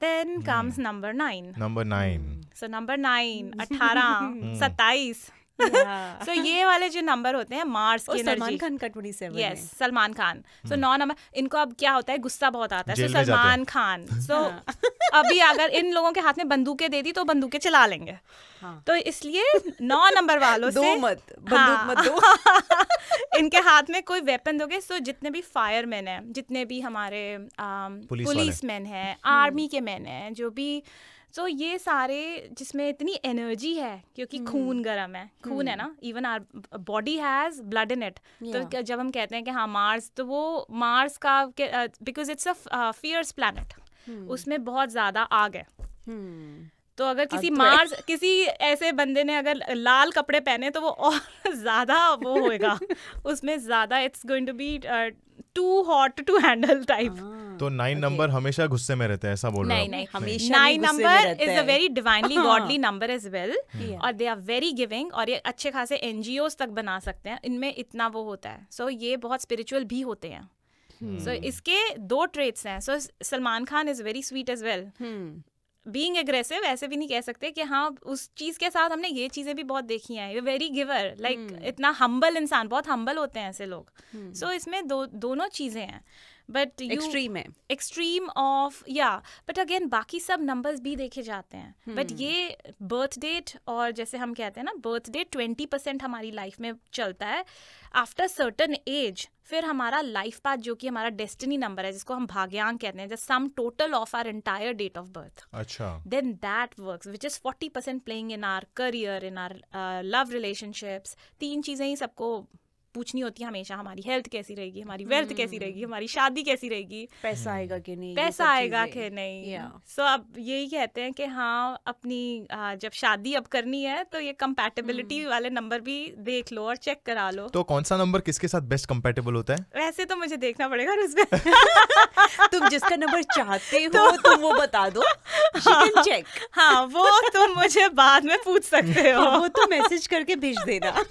then comes number nine number nine so number nine अठारह hmm. सत्ताईस सो ये वाले जो नंबर होते हैं मार्स के सलमान खान का twenty seven yes Salman Khan so नौ नंबर इनको अब क्या होता है गुस्सा बहुत आता है सो सलमान खान सो हाँ। अभी अगर इन लोगों के हाथ में बंदूकें दे दी तो बंदूकें चला लेंगे हाँ। तो इसलिए नौ नंबर वालों से मत बंदूक हाँ। मत दो इनके हाथ में कोई वेपन दोगे सो जितने भी फायरमैन हैं जितने भी हमारे पुलिस मैन हैं आर्मी hmm. के मैन हैं जो भी सो ये सारे जिसमें इतनी एनर्जी है क्योंकि हम्म। खून गर्म है खून है हम्म। ना even our body has blood in it तो जब हम कहते हैं कि हाँ मार्स तो वो मार्स का because it's a fierce hmm. Planet उसमें बहुत ज़्यादा आग है तो अगर किसी मार्स तो किसी ऐसे बंदे ने अगर लाल कपड़े पहने तो वो और ज़्यादा वो होएगा उसमें ज़्यादा it's going to be too hot to handle type तो नाइन नंबर okay. हमेशा गुस्से में रहते हैं ऐसा बोल नहीं नहीं हमेशा nine number is a very divinely godly number is well और दे आर वेरी गिविंग और ये अच्छे खासे एनजीओ तक बना सकते हैं इनमें इतना वो होता है सो so, ये बहुत स्पिरिचुअल भी होते हैं सो hmm. so, इसके दो ट्रेट्स हैं so so, Salman Khan is very sweet as well being aggressive ऐसे भी नहीं कह सकते कि हाँ उस चीज़ के साथ हमने ये चीज़ें भी बहुत देखी हैं वेरी गिवर लाइक इतना हम्बल इंसान बहुत हम्बल होते हैं ऐसे लोग सो हम्म। hmm. so, इसमें दो दोनों चीज़ें हैं बट एक्सट्रीम है एक्सट्रीम ऑफ या बट अगेन बाकी सब नंबर्स भी देखे जाते हैं बट hmm. ये बर्थ डेट और जैसे हम कहते हैं ना बर्थ डेट ट्वेंटी परसेंट हमारी लाइफ में चलता है आफ्टर सर्टन एज फिर हमारा लाइफ पाथ जो कि हमारा डेस्टिनी नंबर है जिसको हम भाग्यांक कहते हैं sum total of our entire date of birth अच्छा then that work which is forty percent playing in our career in our love relationships तीन चीजें ही सबको पूछनी होती है हमेशा हमारी हेल्थ कैसी रहेगी हमारी वेल्थ हम्म। कैसी रहेगी हमारी शादी कैसी रहेगी पैसा आएगा कि नहीं पैसा आएगा कि नहीं सो अब यही कहते हैं कि हाँ अपनी जब शादी अब करनी है तो ये कंपैटिबिलिटी हम्म। वाले नंबर भी देख लो और चेक करा लो तो कौन सा नंबर किसके साथ बेस्ट कंपैटिबल होता है वैसे तो मुझे देखना पड़ेगा उसमें तुम जिसका नंबर चाहते हो तो वो बता दो चेक हाँ।, हाँ वो तुम मुझे बाद में पूछ सकते हो वो तो मैसेज करके भेज देना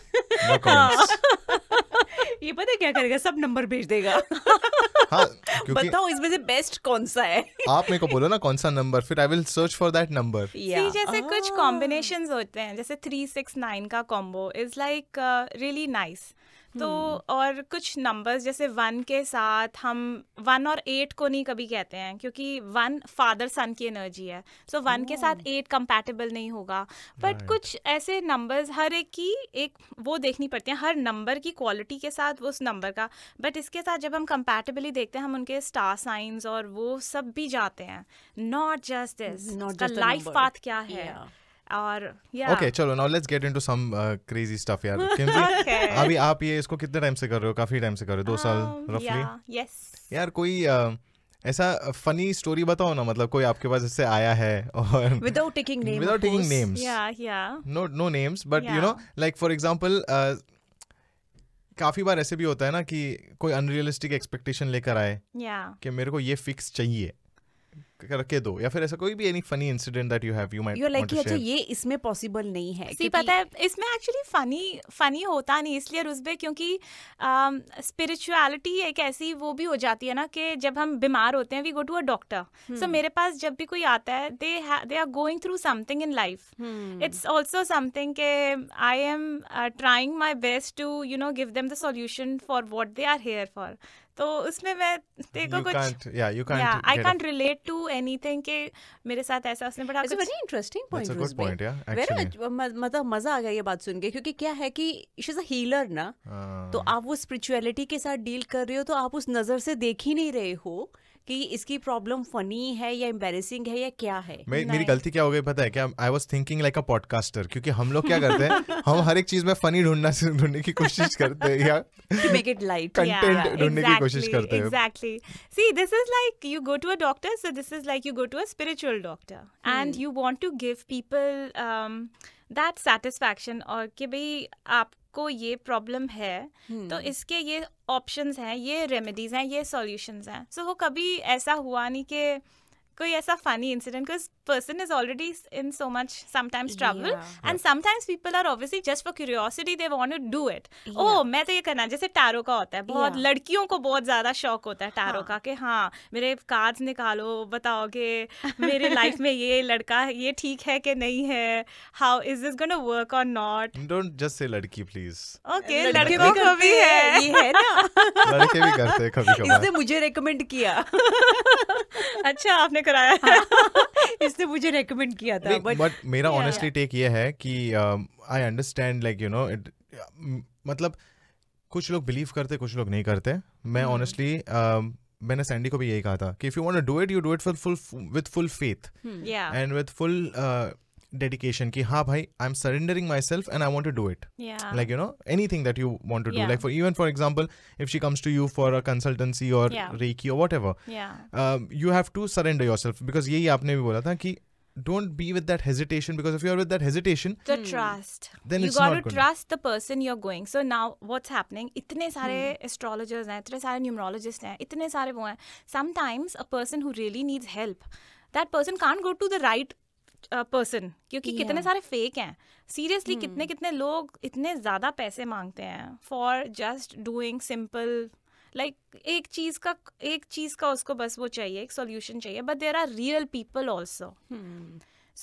ये पता क्या करेगा सब नंबर भेज देगा हाँ, बताओ इसमें से बेस्ट कौन सा है आप मेरे को बोलो ना कौन सा नंबर फिर I will search for that number जैसे कुछ कॉम्बिनेशन ah. होते हैं जैसे थ्री सिक्स नाइन का combo is like really nice तो हम्म। और कुछ नंबर्स जैसे वन के साथ हम वन और एट को नहीं कभी कहते हैं क्योंकि वन फादर सन की एनर्जी है सो so, वन के साथ एट oh. कंपैटिबल नहीं होगा बट कुछ ऐसे नंबर्स हर एक की एक वो देखनी पड़ती है हर नंबर की क्वालिटी के साथ उस नंबर का बट इसके साथ जब हम कंपैटिबली देखते हैं हम उनके स्टार साइंस और वो सब भी जाते हैं not just this life path क्या है yeah. और या ओके चलो now let's get into some crazy stuff यार किमजी अभी आप ये इसको कितने टाइम से कर रहे हो काफी टाइम से कर रहे हो 2 um, साल रफली यस यार कोई uh, ऐसा फनी स्टोरी बताओ ना मतलब कोई आपके पास इससे आया है और without taking name without taking names yeah yeah no no names but you know like for example काफी बार ऐसे भी होता है ना कि कोई अनरियलिस्टिक एक्सपेक्टेशन लेकर आए yeah. कि मेरे को ये फिक्स चाहिए करके दो या फिर ऐसा कोई भी any funny incident that you have you might you like कि अच्छा ये इसमें पॉसिबल नहीं है सी पता है इसमें एक्चुअली फनी फनी होता नहीं इसलिए रुजबे क्योंकि स्पिरिचुअलिटी um, एक ऐसी वो भी हो जाती है ना कि जब हम बीमार होते हैं we go to a doctor so मेरे पास जब भी कोई आता है they they are going through something in life it's also something के I am trying my best to you know give them the solution for what they are here for तो उसमें मैं देखो कुछ या यू कांट या I can't relate to anything के मेरे साथ ऐसा उसने बड़ा it's very interesting point it's a good point या एक्चुअली मतलब मजा आ गया ये बात सुन के क्योंकि क्या है कि शी इज अ हीलर ना हाँ। तो आप वो स्पिरिचुअलिटी के साथ डील कर रहे हो तो आप उस नजर से देख ही नहीं रहे हो कि इसकी प्रॉब्लम फनी है या एम्बेसिंग है या क्या है मे, मेरी गलती क्या हो गई पता है क्या I was thinking like a podcaster क्योंकि हम लोग क्या करते हैं हम हर एक चीज में फनी ढूंढना ढूंढने की कोशिश करते हैं या मेक इट लाइट कंटेंट ढूंढने की कोशिश करते हैं exactly see this is like you go to a doctor so this is like you go to a spiritual doctor and you want to give people that satisfaction और कि भाई आप को ये प्रॉब्लम है hmm. तो हम्म। इसके ये ऑप्शंस हैं ये रेमेडीज हैं ये सॉल्यूशंस हैं सो so, वो कभी ऐसा हुआ नहीं कि कोई ऐसा funny incident person is already in so much sometimes trouble yeah. and yeah. sometimes people are obviously just for curiosity they want to do it oh, yeah. oh मैं तो ये करना जैसे टारो का होता है बहुत yeah. लड़कियों को बहुत ज्यादा शौक होता है टारो का हाँ। कि हाँ मेरे कार्ड्स निकालो बताओ कि मेरे लाइफ में ये लड़का ये ठीक है कि नहीं है how is this gonna work और नॉट डोंट जस्ट से लड़की प्लीज ओके लड़कों को भी है ये है ना लड़के भी करते हैं कभी कभार इसने मुझे रिकमेंड किया अच्छा आपने कराया हाँ। जिसने मुझे रेकमेंड किया था बट मेरा ऑनेस्टली टेक ये है कि I understand like you know it मतलब कुछ लोग बिलीव करते कुछ लोग नहीं करते मैं ऑनेस्टली hmm. um, मैंने सैंडी को भी यही कहा था कि if you want to do it you do it full with full faith and with full dedication की हाँ भाई I am surrendering myself and I want to do it like you know anything that you want to do like for even for example if she comes to you for a consultancy और recce और whatever you have to surrender yourself because यही आपने भी बोला था कि don't be with that hesitation because if you are with that hesitation the hmm. trust then you it's got to trust the person you're going so now what's happening itne sare hmm. astrologers hain itne sare numerologists hain itne sare wo hain sometimes a person who really needs help that person can't go to the right person uh, क्योंकि yeah. कितने सारे fake हैं seriously hmm. कितने कितने लोग इतने ज़्यादा पैसे मांगते हैं for just doing simple like एक चीज का एक चीज का उसको बस वो चाहिए एक सोल्यूशन चाहिए but there are real people also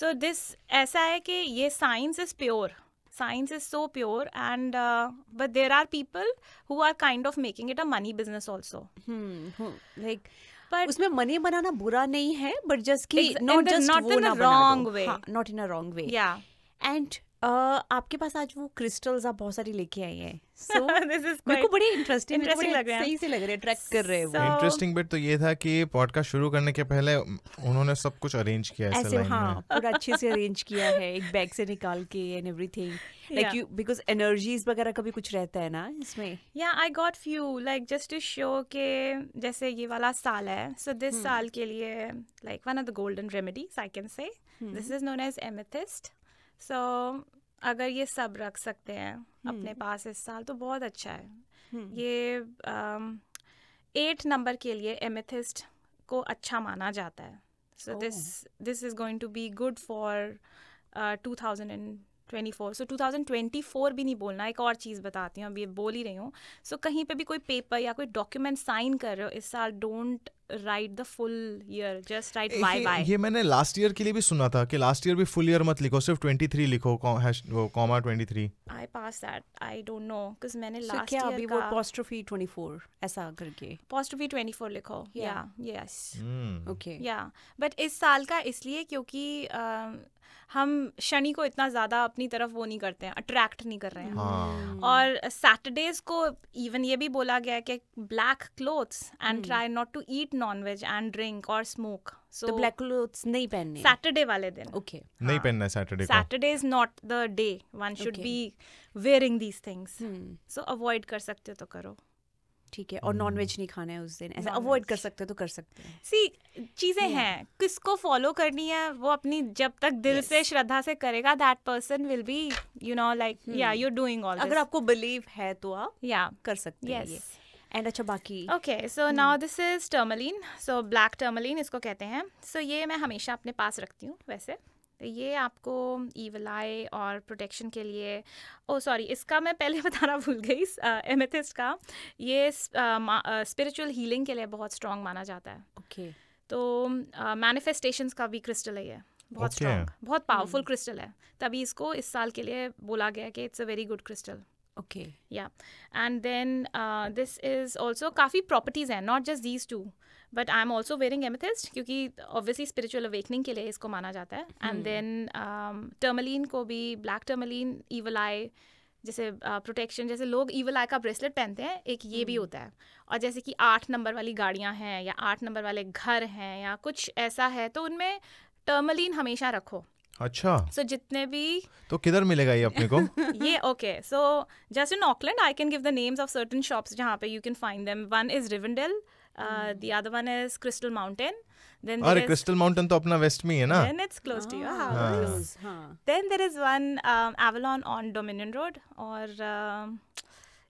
so this ऐसा है कि ये science is pure science is so pure and but there are people who are kind of making it a money business also like पर उसमें money बनाना बुरा नहीं है बट जस्ट की not just not in a wrong way not in a wrong way and आपके पास आज वो क्रिस्टल्स आप बहुत सारी लेके आई हैं सो मेरे को बड़ी इंटरेस्टिंग लग रहा है सही से लग ट्रैक कर रहे इंटरेस्टिंग बिट तो ये था कि पॉडकास्ट शुरू करने के पहले उन्होंने सब कुछ अरेंज किया ऐसे, हाँ, पूरा अच्छे से अरेंज किया है एक बैग से निकाल के and everything like you because energies वगैरह कुछ रहता है ना इसमें या I got few like just to show के जैसे ये वाला साल है सो दिस hmm. साल के लिए like one of the golden remedies I can say this is known as amethyst so so, अगर ये सब रख सकते हैं hmm. अपने हम्म। पास इस साल तो बहुत अच्छा है hmm. ये एट नंबर के लिए एमिथिस्ट को अच्छा माना जाता है so this this is going to be good for two thousand and twenty four so two thousand twenty four भी नहीं बोलना एक और चीज़ बताती हूँ अभी बोल ही रही हूँ सो so, कहीं पे भी कोई पेपर या कोई डॉक्यूमेंट साइन कर रहे हो इस साल don't write the full year just write bye bye ये मैंने लास्ट ईयर के लिए भी सुना था कि लास्ट ईयर भी फुल ईयर मत लिखो सिर्फ 23 लिखो वो comma 23 I pass that I don't know cuz मैंने लास्ट ईयर का क्या अभी वो apostrophe 24 ऐसा करके apostrophe 24 लिखो या यस ओके या बट इस साल का इसलिए क्योंकि हम शनि को इतना ज़्यादा अपनी तरफ वो नहीं करते हैं अट्रैक्ट नहीं कर रहे हैं हाँ। hmm. और सैटरडेज को इवन ये भी बोला गया है कि black clothes and try not to eat non veg and drink और स्मोक सो ब्लैक क्लोथ्स नहीं पहनने सैटरडे वाले दिन ओके नहीं हाँ। पहनना Saturday Saturday is not the day one should be wearing these things so avoid कर सकते हो तो करो ठीक है और नॉन hmm. वेज नहीं खाना है उस दिन ऐसा अवॉइड कर सकते हो तो कर सकते हैं सी चीज़ें हैं किसको फॉलो करनी है वो अपनी जब तक दिल yes. से श्रद्धा से करेगा that person will be you know like yeah you doing all अगर आपको बिलीव है तो आप या yeah. कर सकते yes. हैं एंड अच्छा बाकी okay so now this is tourmaline so black tourmaline इसको कहते हैं सो so, ये मैं हमेशा अपने पास रखती हूँ वैसे तो ये आपको ईवलाई और प्रोटेक्शन के लिए ओ oh, सॉरी इसका मैं पहले बताना भूल गई एमेथिस्ट का ये स्पिरिचुअल uh, हीलिंग के लिए बहुत स्ट्रॉन्ग माना जाता है ओके okay. तो मैनिफेस्टेशंस uh, का भी क्रिस्टल है बहुत स्ट्रॉन्ग okay. बहुत पावरफुल क्रिस्टल hmm. है तभी इसको इस साल के लिए बोला गया कि it's a very good crystal okay yeah and then this is also काफ़ी प्रॉपर्टीज़ हैं not just these two but I am also wearing amethyst क्योंकि ऑब्वियसली स्पिरिचुअल अवेकनिंग के लिए इसको माना जाता है एंड देन टर्मलिन को भी ब्लैक टर्मलिन ईवल आई जैसे प्रोटेक्शन uh, जैसे लोग ईवल आई का ब्रेसलेट पहनते हैं एक ये hmm. भी होता है और जैसे कि आठ नंबर वाली गाड़ियाँ हैं या आठ नंबर वाले घर हैं या कुछ ऐसा है तो उनमें टर्मलिन हमेशा रखो अच्छा सो so, जितने भी तो किधर मिलेगा ये अपने को ये okay so just in Auckland I can give the names of certain shops जहाँ पे you can find them one is Rivendell the other one is crystal mountain then अरे क्रिस्टल माउंटेन तो अपना वेस्ट में है ना then it's close to your house house हाँ. then there is one um, Avalon on और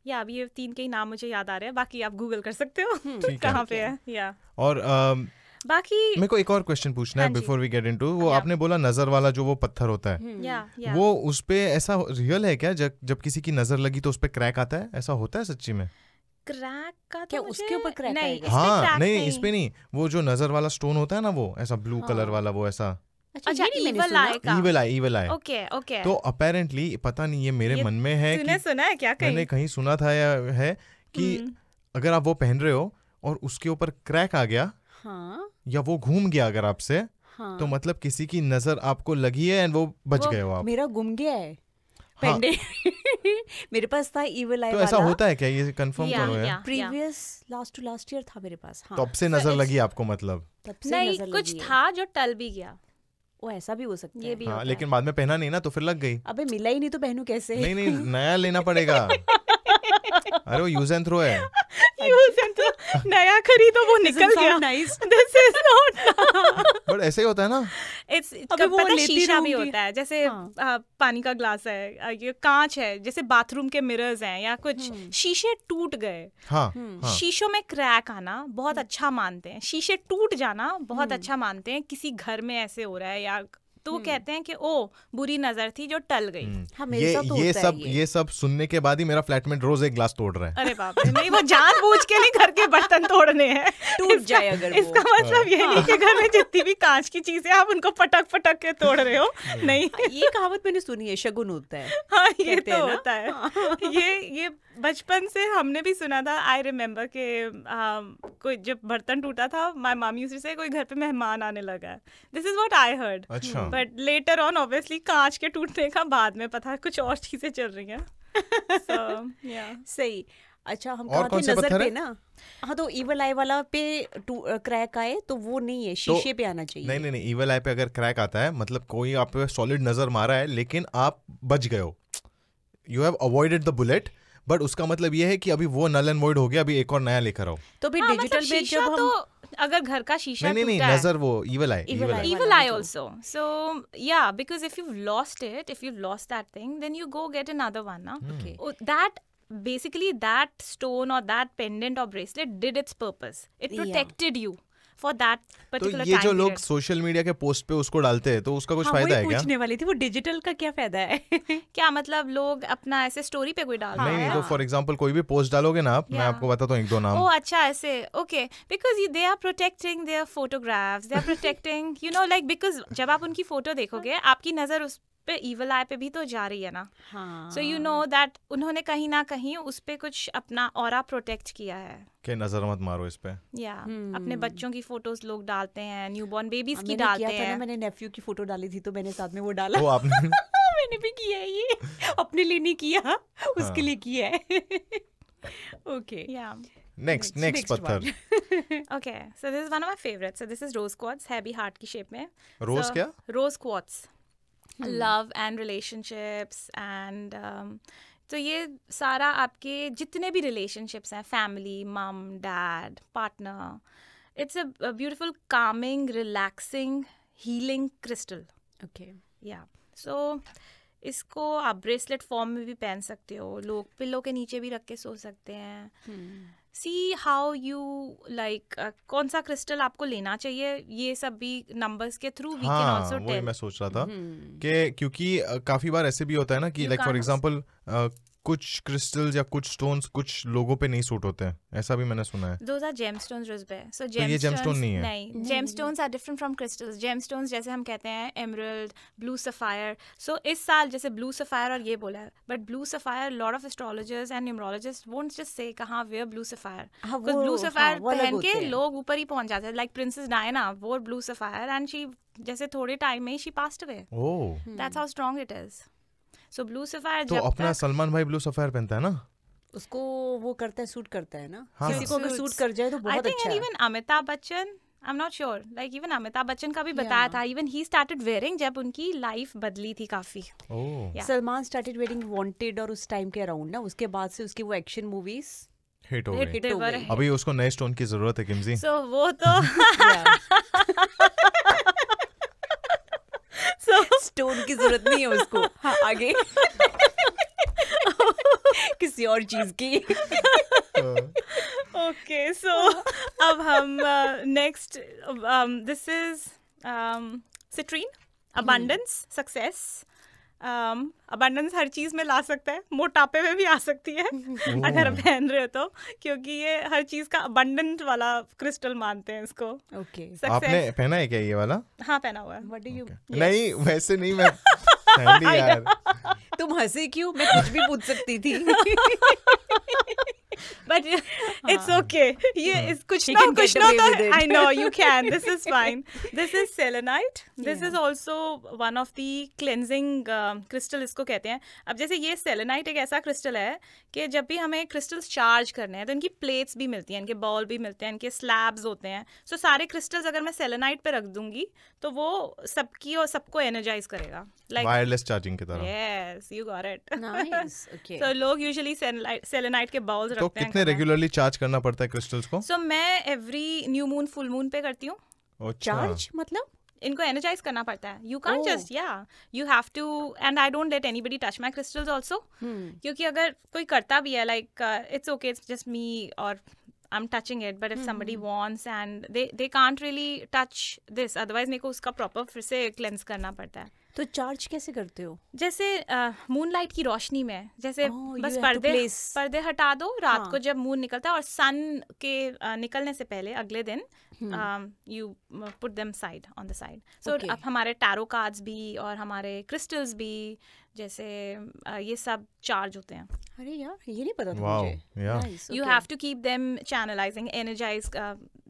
या um, अभी ये तीन के ही नाम मुझे याद आ रहे हैं बाकी आप गूगल कर सकते हो कहाँ पे है या और um, बाकी मेरे को एक और क्वेश्चन पूछना है बिफोर वी गेट इनटू वो आपने बोला नजर वाला जो वो पत्थर होता है hmm. वो उस पे ऐसा रियल है क्या जब जब किसी की नजर लगी तो उस पे क्रैक आता है ऐसा होता है सच्ची में क्रैक का तो क्या उसके ऊपर क्रैक नहीं हाँ क्रैक नहीं, नहीं इस पे नहीं वो जो नजर वाला स्टोन होता है ना वो ऐसा ब्लू हाँ. कलर वाला वो ऐसा अच्छा, अच्छा, तो अपेरेंटली पता नहीं ये मेरे मन में है तूने सुना है क्या कहीं मैंने कहीं सुना था या है कि hmm. अगर आप वो पहन रहे हो और उसके ऊपर क्रैक आ गया हाँ या वो घूम गया अगर आपसे हाँ तो मतलब किसी की नजर आपको लगी है एंड वो बच गए हो आप मेरा घूम गया है हाँ. मेरे पास था इवल आई तो ऐसा होता है क्या ये कंफर्म करो यार previous last to last year था मेरे पास हाँ. तब से नजर लगी आपको मतलब नहीं कुछ था जो टल भी गया वो ऐसा भी हो सकता ये है भी हाँ, लेकिन बाद में पहना नहीं ना तो फिर लग गई अबे मिला ही नहीं तो पहनू कैसे नहीं नहीं नया लेना पड़ेगा अरे वो यूज एंड थ्रो है नया खरीदो वो निकल गया nice this is not but ऐसे ही होता है ना इट्स वो शीशा भी होता है जैसे हाँ। पानी का ग्लास है ये कांच है जैसे बाथरूम के मिरर्स हैं या कुछ हम्म। शीशे टूट गए हां हम्म। हाँ। शीशों में क्रैक आना बहुत हम्म। अच्छा मानते हैं शीशे टूट जाना बहुत अच्छा मानते हैं किसी घर में ऐसे हो रहा है या तो वो हम्म। कहते हैं कि ओ बुरी नजर थी जो टल गई हम्म। हाँ, ये, तो ये सब ये।, ये सब सुनने के बाद ही मेरा फ्लैटमेट रोज एक ग्लास तोड़ रहा है अरे बाप नहीं वो जान बूझ के नहीं घर के बर्तन तोड़ने हैं टूट जाए अगर इसका मतलब हाँ। ये नहीं कि घर में हाँ। जितनी भी कांच की चीजें आप उनको पटक पटक के तोड़ रहे हो नहीं ये कहावत मैंने सुनी है शगुन होता है हाँ ये तो होता है ये ये बचपन से हमने भी सुना था आई रिमेम्बर के um, कोई जब बर्तन टूटा था माय मामी उसी से कोई घर पे मेहमान आने लगा this is what I heard but later on obviously कांच के टूटने का बाद में पता कुछ और चीजें चल रही हैं so, yeah. सही अच्छा हम और कौन से नजर पे ना हाँ तो ईवल आई वाला पे क्रैक आए तो वो नहीं है तो शीशे तो, पे आना चाहिए नहीं नहीं नहीं ईवल आई पे अगर क्रैक आता है मतलब कोई आप सॉलिड नजर मारा है लेकिन आप बच गए हो you have avoided the bullet but उसका मतलब ये है कि अभी वो नल एंड वॉइड हो गया अभी एक और नया लेकर आओ तो भी डिजिटल हाँ, मतलब हम तो अगर घर का शीशा नहीं नहीं, नहीं नजर वो इवल आए इवल आए also so yeah because if you lost it if you lost that thing then you go get another one ना that basically that stone or that pendant or bracelet did its purpose it protected yeah. you for that particular तो ये जो लोग social media के post पे उसको डालते हैं तो उसका कुछ हाँ, फायदा है क्या पूछने वाली थी वो डिजिटल का क्या फायदा है क्या मतलब लोग अपना ऐसे स्टोरी पे कोई डाल नहीं तो फॉर एग्जांपल कोई भी पोस्ट डालोगे ना आप मैं आपको बताता हूँ एक दो नाम ओ अच्छा ऐसे okay because they are protecting their photographs they are protecting you know like because जब आप उनकी फोटो देखोगे आपकी नजर उस पे ईवल आई पे भी तो जा रही है ना सो यू नो दैट उन्होंने कहीं ना कहीं उस पे कुछ अपना और प्रोटेक्ट किया है के नजर मत मारो इस पे या yeah, हम्म। hmm. अपने बच्चों की फोटोज लोग डालते हैं न्यू बॉर्न बेबीज की डालते हैं मैंने नेफ्यू की फोटो डाली थी तो मैंने साथ में वो डाला वो आपने मैंने भी किया ये अपने लिए नहीं किया उसके हाँ। लिए किया है ओके या नेक्स्ट नेक्स्ट पत्थर okay so this is one of my favourite so this is rose quartz heavy heart की शेप में रोज क्या rose quartz love and relationships and तो ये सारा आपके जितने भी रिलेशनशिप्स हैं family mum dad partner it's a beautiful calming relaxing healing crystal okay yeah so इसको आप ब्रेसलेट फॉर्म में भी पहन सकते हो लोग पिल्लों के नीचे भी रख के सो सकते हैं hmm. See how you like कौन सा क्रिस्टल आपको लेना चाहिए ये सब भी नंबर्स के थ्रू हाँ, मैं सोच रहा था हम्म। कि क्योंकि काफी बार ऐसे भी होता है ना कि लाइक फॉर एग्जांपल कुछ क्रिस्टल्स या कुछ स्टोन्स कुछ लोगों पे नहीं सूट होते हैं ऐसा भी मैंने सुना है those are gemstone Roozbeh so ये स्टोन नहीं है नहीं gemstones are different from crystals gem gemstones जैसे हम कहते हैं एमरल्ड ब्लू सफायर सो इस साल जैसे ब्लू सफायर और ये बोला है but blue sapphire lord of astrologers and numerologist won't just say कहां wear blue sapphire because blue sapphire पहन के लोग ऊपर ही पहुंच जाते हैं लाइक प्रिंसेस डायना वो ब्लू सफायर एंड शी जैसे थोड़े टाइम में ही she passed away that's how strong it is so blue sapphire तो अपना सलमान भाई ब्लू सफायर पहनता है ना उसको वो करता है सूट करता है ना हाँ. किसी को अगर सूट कर जाए तो बहुत अच्छा है even Amitabh Bachchan I am not sure like even Amitabh Bachchan का भी yeah. बताया था इवन ही स्टार्टेड वेयरिंग जब उनकी लाइफ बदली थी काफी oh. Salman started wearing Wanted और उस टाइम के अराउंड ना उसके बाद से उसकी वो एक्शन मूवीज हिट हो गई अभी उसको नए स्टोन की जरूरत है किमजी सो so, वो तो स्टोन की जरूरत नहीं है उसको हाँ, आगे किसी और चीज की ओके सो अब हम next this is citrine abundance success abundance um, हर चीज़ में ला सकता है मोटापे में भी आ सकती है अगर पहन रहे हो तो क्योंकि ये हर चीज़ का अबंडेंट वाला क्रिस्टल मानते हैं इसको ओके okay. आपने पहना है क्या ये वाला हाँ पहना हुआ है व्हाट डू यू नहीं वैसे नहीं मैं यार तुम हंसे क्यों मैं कुछ भी पूछ सकती थी बट इट्स ओके ये हाँ। इस कुछ ना कुछ ना तो I know you can this is fine this is selenite this is also one of the cleansing crystal इसको कहते हैं अब जैसे ये सेलेनाइट एक ऐसा क्रिस्टल है कि जब भी हमें क्रिस्टल्स चार्ज करने हैं तो इनकी प्लेट्स भी मिलती हैं इनके बॉल भी मिलते हैं इनके स्लैब्स होते हैं सो so, सारे क्रिस्टल्स अगर मैं सेलेनाइट पे रख दूंगी तो वो सबकी और सबको एनर्जाइज करेगा लाइक वायरलेस चार्जिंग की तरह yes you got it so लोग यूजुअली सेलेनाइट के बॉल्स रखते तो हो कितने रेगुलरली चार्ज करना पड़ता है क्रिस्टल्स को सो मैं every new moon full moon पे करती हूँ चार्ज अच्छा। मतलब इनको एनर्जाइज करना पड़ता है you can just yeah you have to and I don't let anybody touch my crystals also क्योंकि अगर कोई करता भी है like it's okay it's just me और I am touching it but if somebody wants and they they can't really touch this otherwise मेरे को उसका प्रॉपर फिर से क्लेंस करना पड़ता है तो चार्ज कैसे करते हो जैसे मूनलाइट की रोशनी में जैसे oh, बस पर्दे पर्दे हटा दो रात हाँ. को जब मून निकलता है और सन के आ, निकलने से पहले अगले दिन you put them side on the side so अब हमारे टैरो कार्ड्स भी और हमारे क्रिस्टल्स भी जैसे आ, ये सब चार्ज होते हैं अरे यार ये नहीं पता था मुझे you have to keep them channelising energise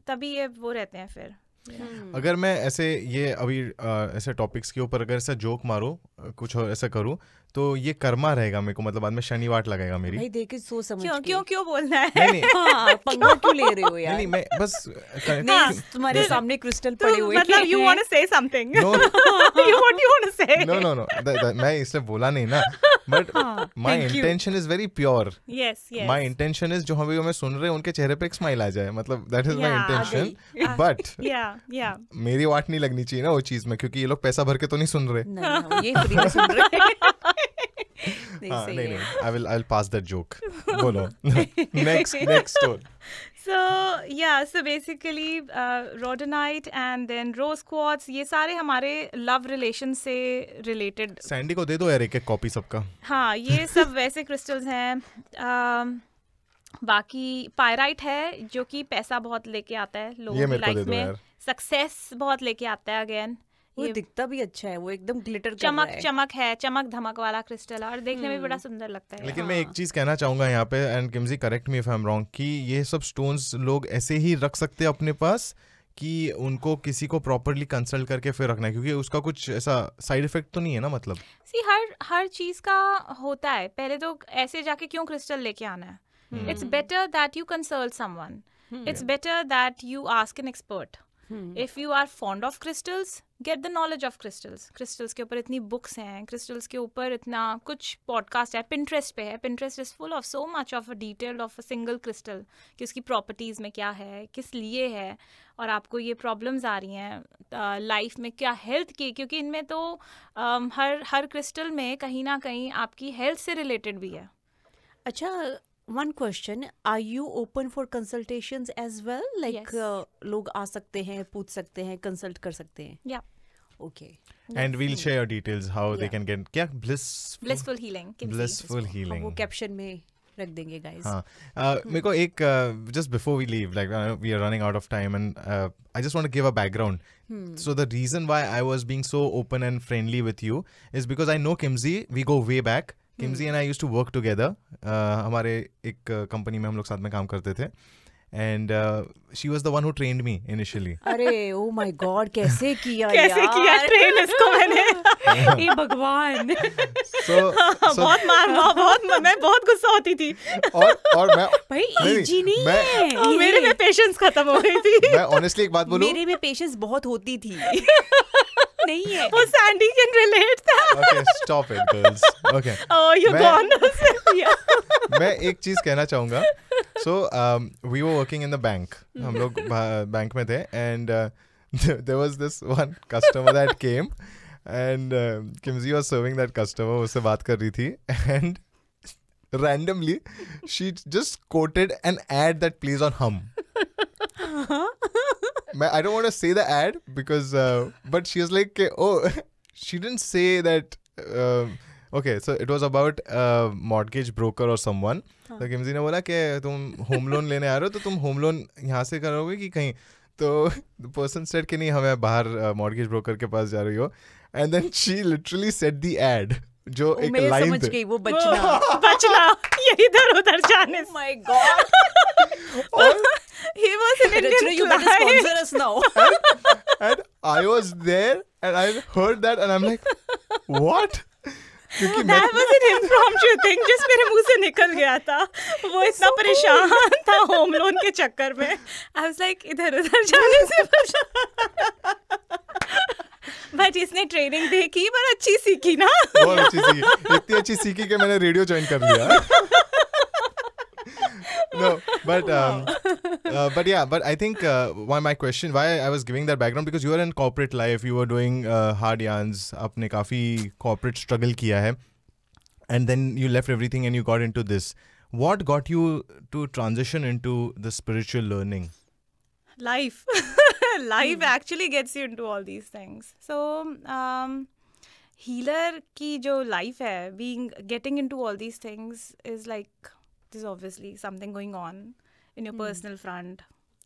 तभी ये वो रहते हैं फिर Hmm. अगर मैं ऐसे ये अभी आ, ऐसे टॉपिक्स के ऊपर अगर ऐसा जोक मारूँ कुछ और ऐसा करूँ तो ये कर्मा रहेगा मेरे को मतलब बाद में शनिवार लगेगा मेरी भाई देख समझ क्यों क्यों क्यों बोलना है नहीं, नहीं, हाँ, क्यों ले रहे हो यार नहीं मैं बस नहीं हाँ, तुम्हारे सामने क्रिस्टल पड़े हुए मतलब you want to say something no you what you want to say no no no मैं बोला नहीं ना but my intention is very pure yes yes my intention is जो हम हमें सुन रहे हैं उनके चेहरे पे एक स्माइल आ जाए मतलब that is my intention but yeah yeah मेरी वाट नहीं लगनी चाहिए ना वो चीज में क्योंकि ये लोग पैसा भर के तो नहीं सुन रहे ये फ्री में सुन रहे नहीं हाँ, नहीं I will I will pass that joke बोलो next next store so yeah so basically rhodonite and then rose quartz ये सारे हमारे लव रिलेशन से रिलेटेड सैंडी को दे दो यार एक एक कॉपी सबका हाँ ये सब वैसे क्रिस्टल्स हैं um, बाकी पायराइट है जो कि पैसा बहुत लेके आता है लोगों की लाइफ में सक्सेस बहुत लेके आता है अगेन वो दिखता भी अच्छा है वो एकदम ग्लिटर चमक है। चमक है चमक धमक वाला क्रिस्टल और देखने में बड़ा हम्म। सुंदर लगता है लेकिन हाँ। मैं एक चीज कहना चाहूंगा यहाँ पे and Kimsey correct me if I am wrong कि ये सब स्टोन्स लोग ऐसे ही रख सकते हैं अपने पास कि उनको किसी को प्रॉपरली कंसल्ट करके फिर रखना है क्योंकि उसका कुछ ऐसा साइड इफेक्ट तो नहीं है ना मतलब सी हर हर चीज का होता है पहले तो ऐसे जाके क्यों क्रिस्टल लेके आना है it's better that you consult someone it's better that you ask an expert if you are fond of crystals get the knowledge of crystals crystals के ऊपर इतनी बुक्स हैं क्रिस्टल्स के ऊपर इतना कुछ पॉडकास्ट है पिंट्रेस्ट पे है Pinterest is full of so much of a detail of a single crystal कि उसकी प्रॉपर्टीज़ में क्या है किस लिए है और आपको ये प्रॉब्लम्स आ रही हैं लाइफ में क्या हेल्थ की क्योंकि इनमें तो um, हर हर क्रिस्टल में कहीं ना कहीं आपकी हेल्थ से रिलेटेड भी है अच्छा one question are you open for consultations as well like yes. uh, log aa sakte hain pooch sakte hain consult kar sakte hain yeah okay and we'll mm. share details how yeah. they can get kya bliss blissful healing blissful healing wo caption mein रख देंगे guys हाँ uh, मेरे को एक just before we leave like we are running out of time and I just want to give a background so the reason why I was being so open and friendly with you is because I know Kimsey Kimsey and I use to work together हमारे एक company uh, में हम लोग साथ में काम करते थे and she was the one who trained me initially अरे ओ माय गॉड कैसे किया कैसे यार? किया ट्रेन इसको मैंने ये भगवान सो so, हाँ, so, बहुत मार बहुत मैं बहुत गुस्सा होती थी और और मैं भाई इजी नहीं मैं, है और हाँ, मेरे में पेशेंस खत्म हो गई थी मैं ऑनेस्टली एक बात बोलूं मेरे में पेशेंस बहुत होती थी नहीं है वो सैंडी कैन रिलेट था okay stop it girls okay oh you gone मैं एक चीज कहना चाहूंगा so we were working in the bank हम लोग बैंक में थे and there was this one customer that came and Kimsey was serving that customer उससे बात कर रही थी and randomly she just quoted an ad that plays on hum uh-huh. मैं I don't want to say the ad because but she is like oh she didn't say that okay so it was about mortgage broker और someone तो Kimsey ने बोला कि तुम home loan लेने आ रहे हो तो तुम होम लोन यहां से करोगे कि कहीं तो पर्सन सेड कि नहीं हमें बाहर मॉर्गेज uh, ब्रोकर के पास जा रही हो and then she literally said the ad जो एक लाइन समझ गई वो बचना बचना ये इधर उधर जाने my god he was an Indian Rajna, you better us now and I was there and I heard that and I am like what क्योंकि मैं वाज एन इम्प्रॉम्प्टू थिंग जिस मेरे मुंह से निकल गया था वो इतना so परेशान cool. था होम लोन के चक्कर में आई वाज लाइक इधर उधर जाने से oh बट इसने ट्रेनिंग देखी पर अच्छी सीखी ना बहुत अच्छी सीखी इतनी अच्छी सीखी कि मैंने रेडियो ज्वाइन कर लिया no, but um, uh, but yeah, but I think uh, why my question, why I was giving that background because you were in corporate life, you were doing uh, hard yarns, आपने काफी corporate struggle किया है, and then you left everything and you got into this. What got you to transition into the spiritual learning? life life hmm. actually gets you into all these things so um, healer ki jo life hai being getting into all these things is like there's obviously something going on in your hmm. personal front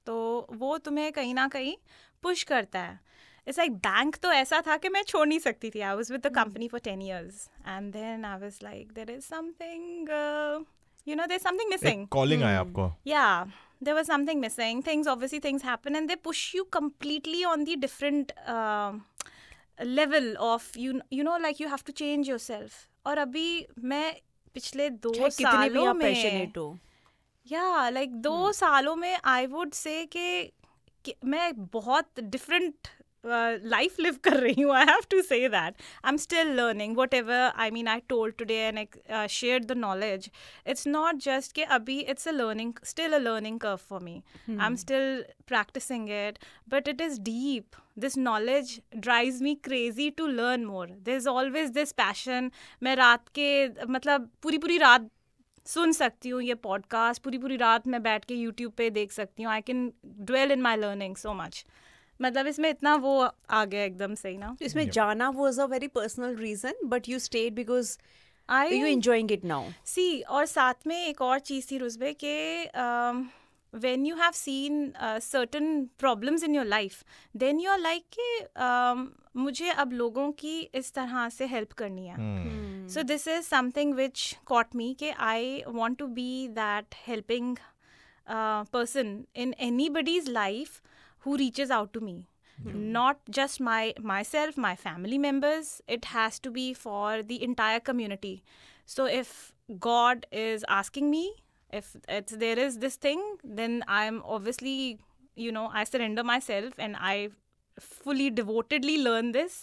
तो वो तुम्हें कहीं ना कहीं push करता है it's like bank तो ऐसा था कि मैं छोड़ नहीं सकती थी I was with the company for ten years and then I was like there is something you know there something missing calling आया hmm. आपको या yeah there was something missing things obviously things happen and they push you completely on the different uh, level of you you know like you have to change yourself Or, अभी मैं पिछले दो सालों में like, दो hmm. सालों में would say से कि मैं बहुत डिफरेंट लाइफ लिव कर रही हूँ I have to say that I am still learning whatever I mean I told today and share the knowledge it's not just कि अभी it's a learning still a learning curve for me I am still practising it but it is deep this knowledge drive me crazy to learn more there is always this passion मैं रात के मतलब पूरी पूरी रात सुन सकती हूँ ये पॉडकास्ट पूरी पूरी रात मैं बैठ के यूट्यूब पे देख सकती हूँ I can dwell in my learning so much मतलब इसमें इतना वो आ गया एकदम सही ना इसमें जाना is a very personal reason but you stayed because I you enjoying it now see और साथ में एक और चीज़ थी रुजबे के when you have seen certain problems in your life then you are like के मुझे अब लोगों की इस तरह से हेल्प करनी है so this is something which caught me के I want to be that helping person in anybody's life who reaches out to me mm-hmm. not just my myself my family members it has to be for the entire community so if god is asking me if there is this thing then i'm obviously you know i surrender myself and i fully devotedly learn this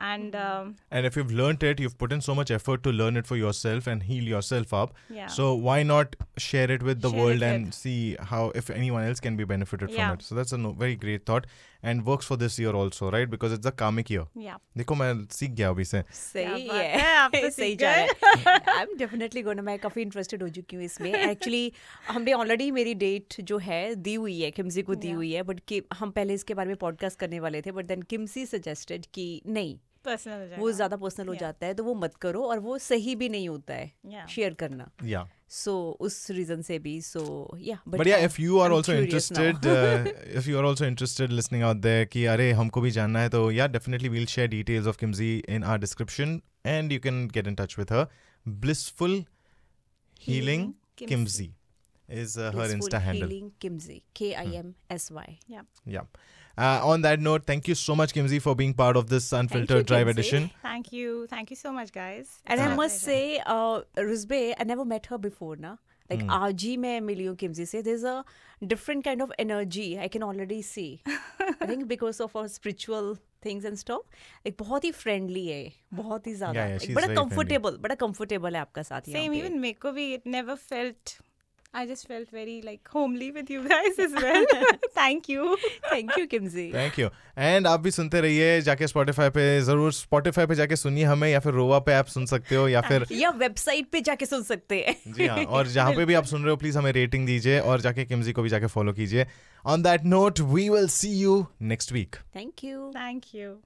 and mm-hmm. um, and if you've learned it you've put in so much effort to learn it for yourself and heal yourself up yeah. so why not share it with the share world and with. see how if anyone else can be benefited yeah. from it so that's a no, very great thought and works for this year also right because it's a karmic year yeah देखो मैं सीख गया अभी से सही है आप तो सही जा रहे हैं आई एम डेफिनेटली गोना मैं काफी इंटरेस्टेड हो चुकी हूँ इसमें एक्चुअली हमने ऑलरेडी मेरी डेट जो है दी हुई है किम्सी को दी हुई है ki हम पहले इसके बारे में पॉडकास्ट करने वाले थे बट देन किम्सी सजेस्टेड कि नहीं वो ज़्यादा पर्सनल हो जाता है तो वो मत करो और वो सही भी नहीं होता है शेयर करना या सो उस रीजन से भी सो yeah but yeah if you are also interested if you are also interested listening out there कि अरे हमको भी जानना है तो yeah definitely will share details of Kimsey in our description and you can get in touch with her blissful healing kimsey is uh, her insta handle healing kimsey k i m s y yeah yeah Uh, on that note, thank you so much, Kimsey, for being part of this Unfiltered you, Drive edition. Thank you. Thank you so much, guys. And I must say, uh, Ruzbe, I never met her before, na? Like, mm. aaj hi main Kimsey se. There's a different kind of energy I can already see. I think because of her spiritual things and stuff. Like, बहुत friendly, friendly yeah, yeah, बड़ा comfortable बड़ा comfortable, है आपका साथ same Same, even को भी it never I just felt very like homely with you guys as well. Thank you. Thank you Kimzi. Thank you. And आप भी सुनते रहिए जाके Spotify पे जरूर Spotify पे जाके सुनिए हमें या फिर रोवा पे आप सुन सकते हो या फिर या वेबसाइट पे जाके सुन सकते हैं जी हाँ और जहाँ पे भी आप सुन रहे हो प्लीज हमें रेटिंग दीजिए और जाके किमजी को भी जाके फॉलो कीजिए on that note we will see you next week thank you thank you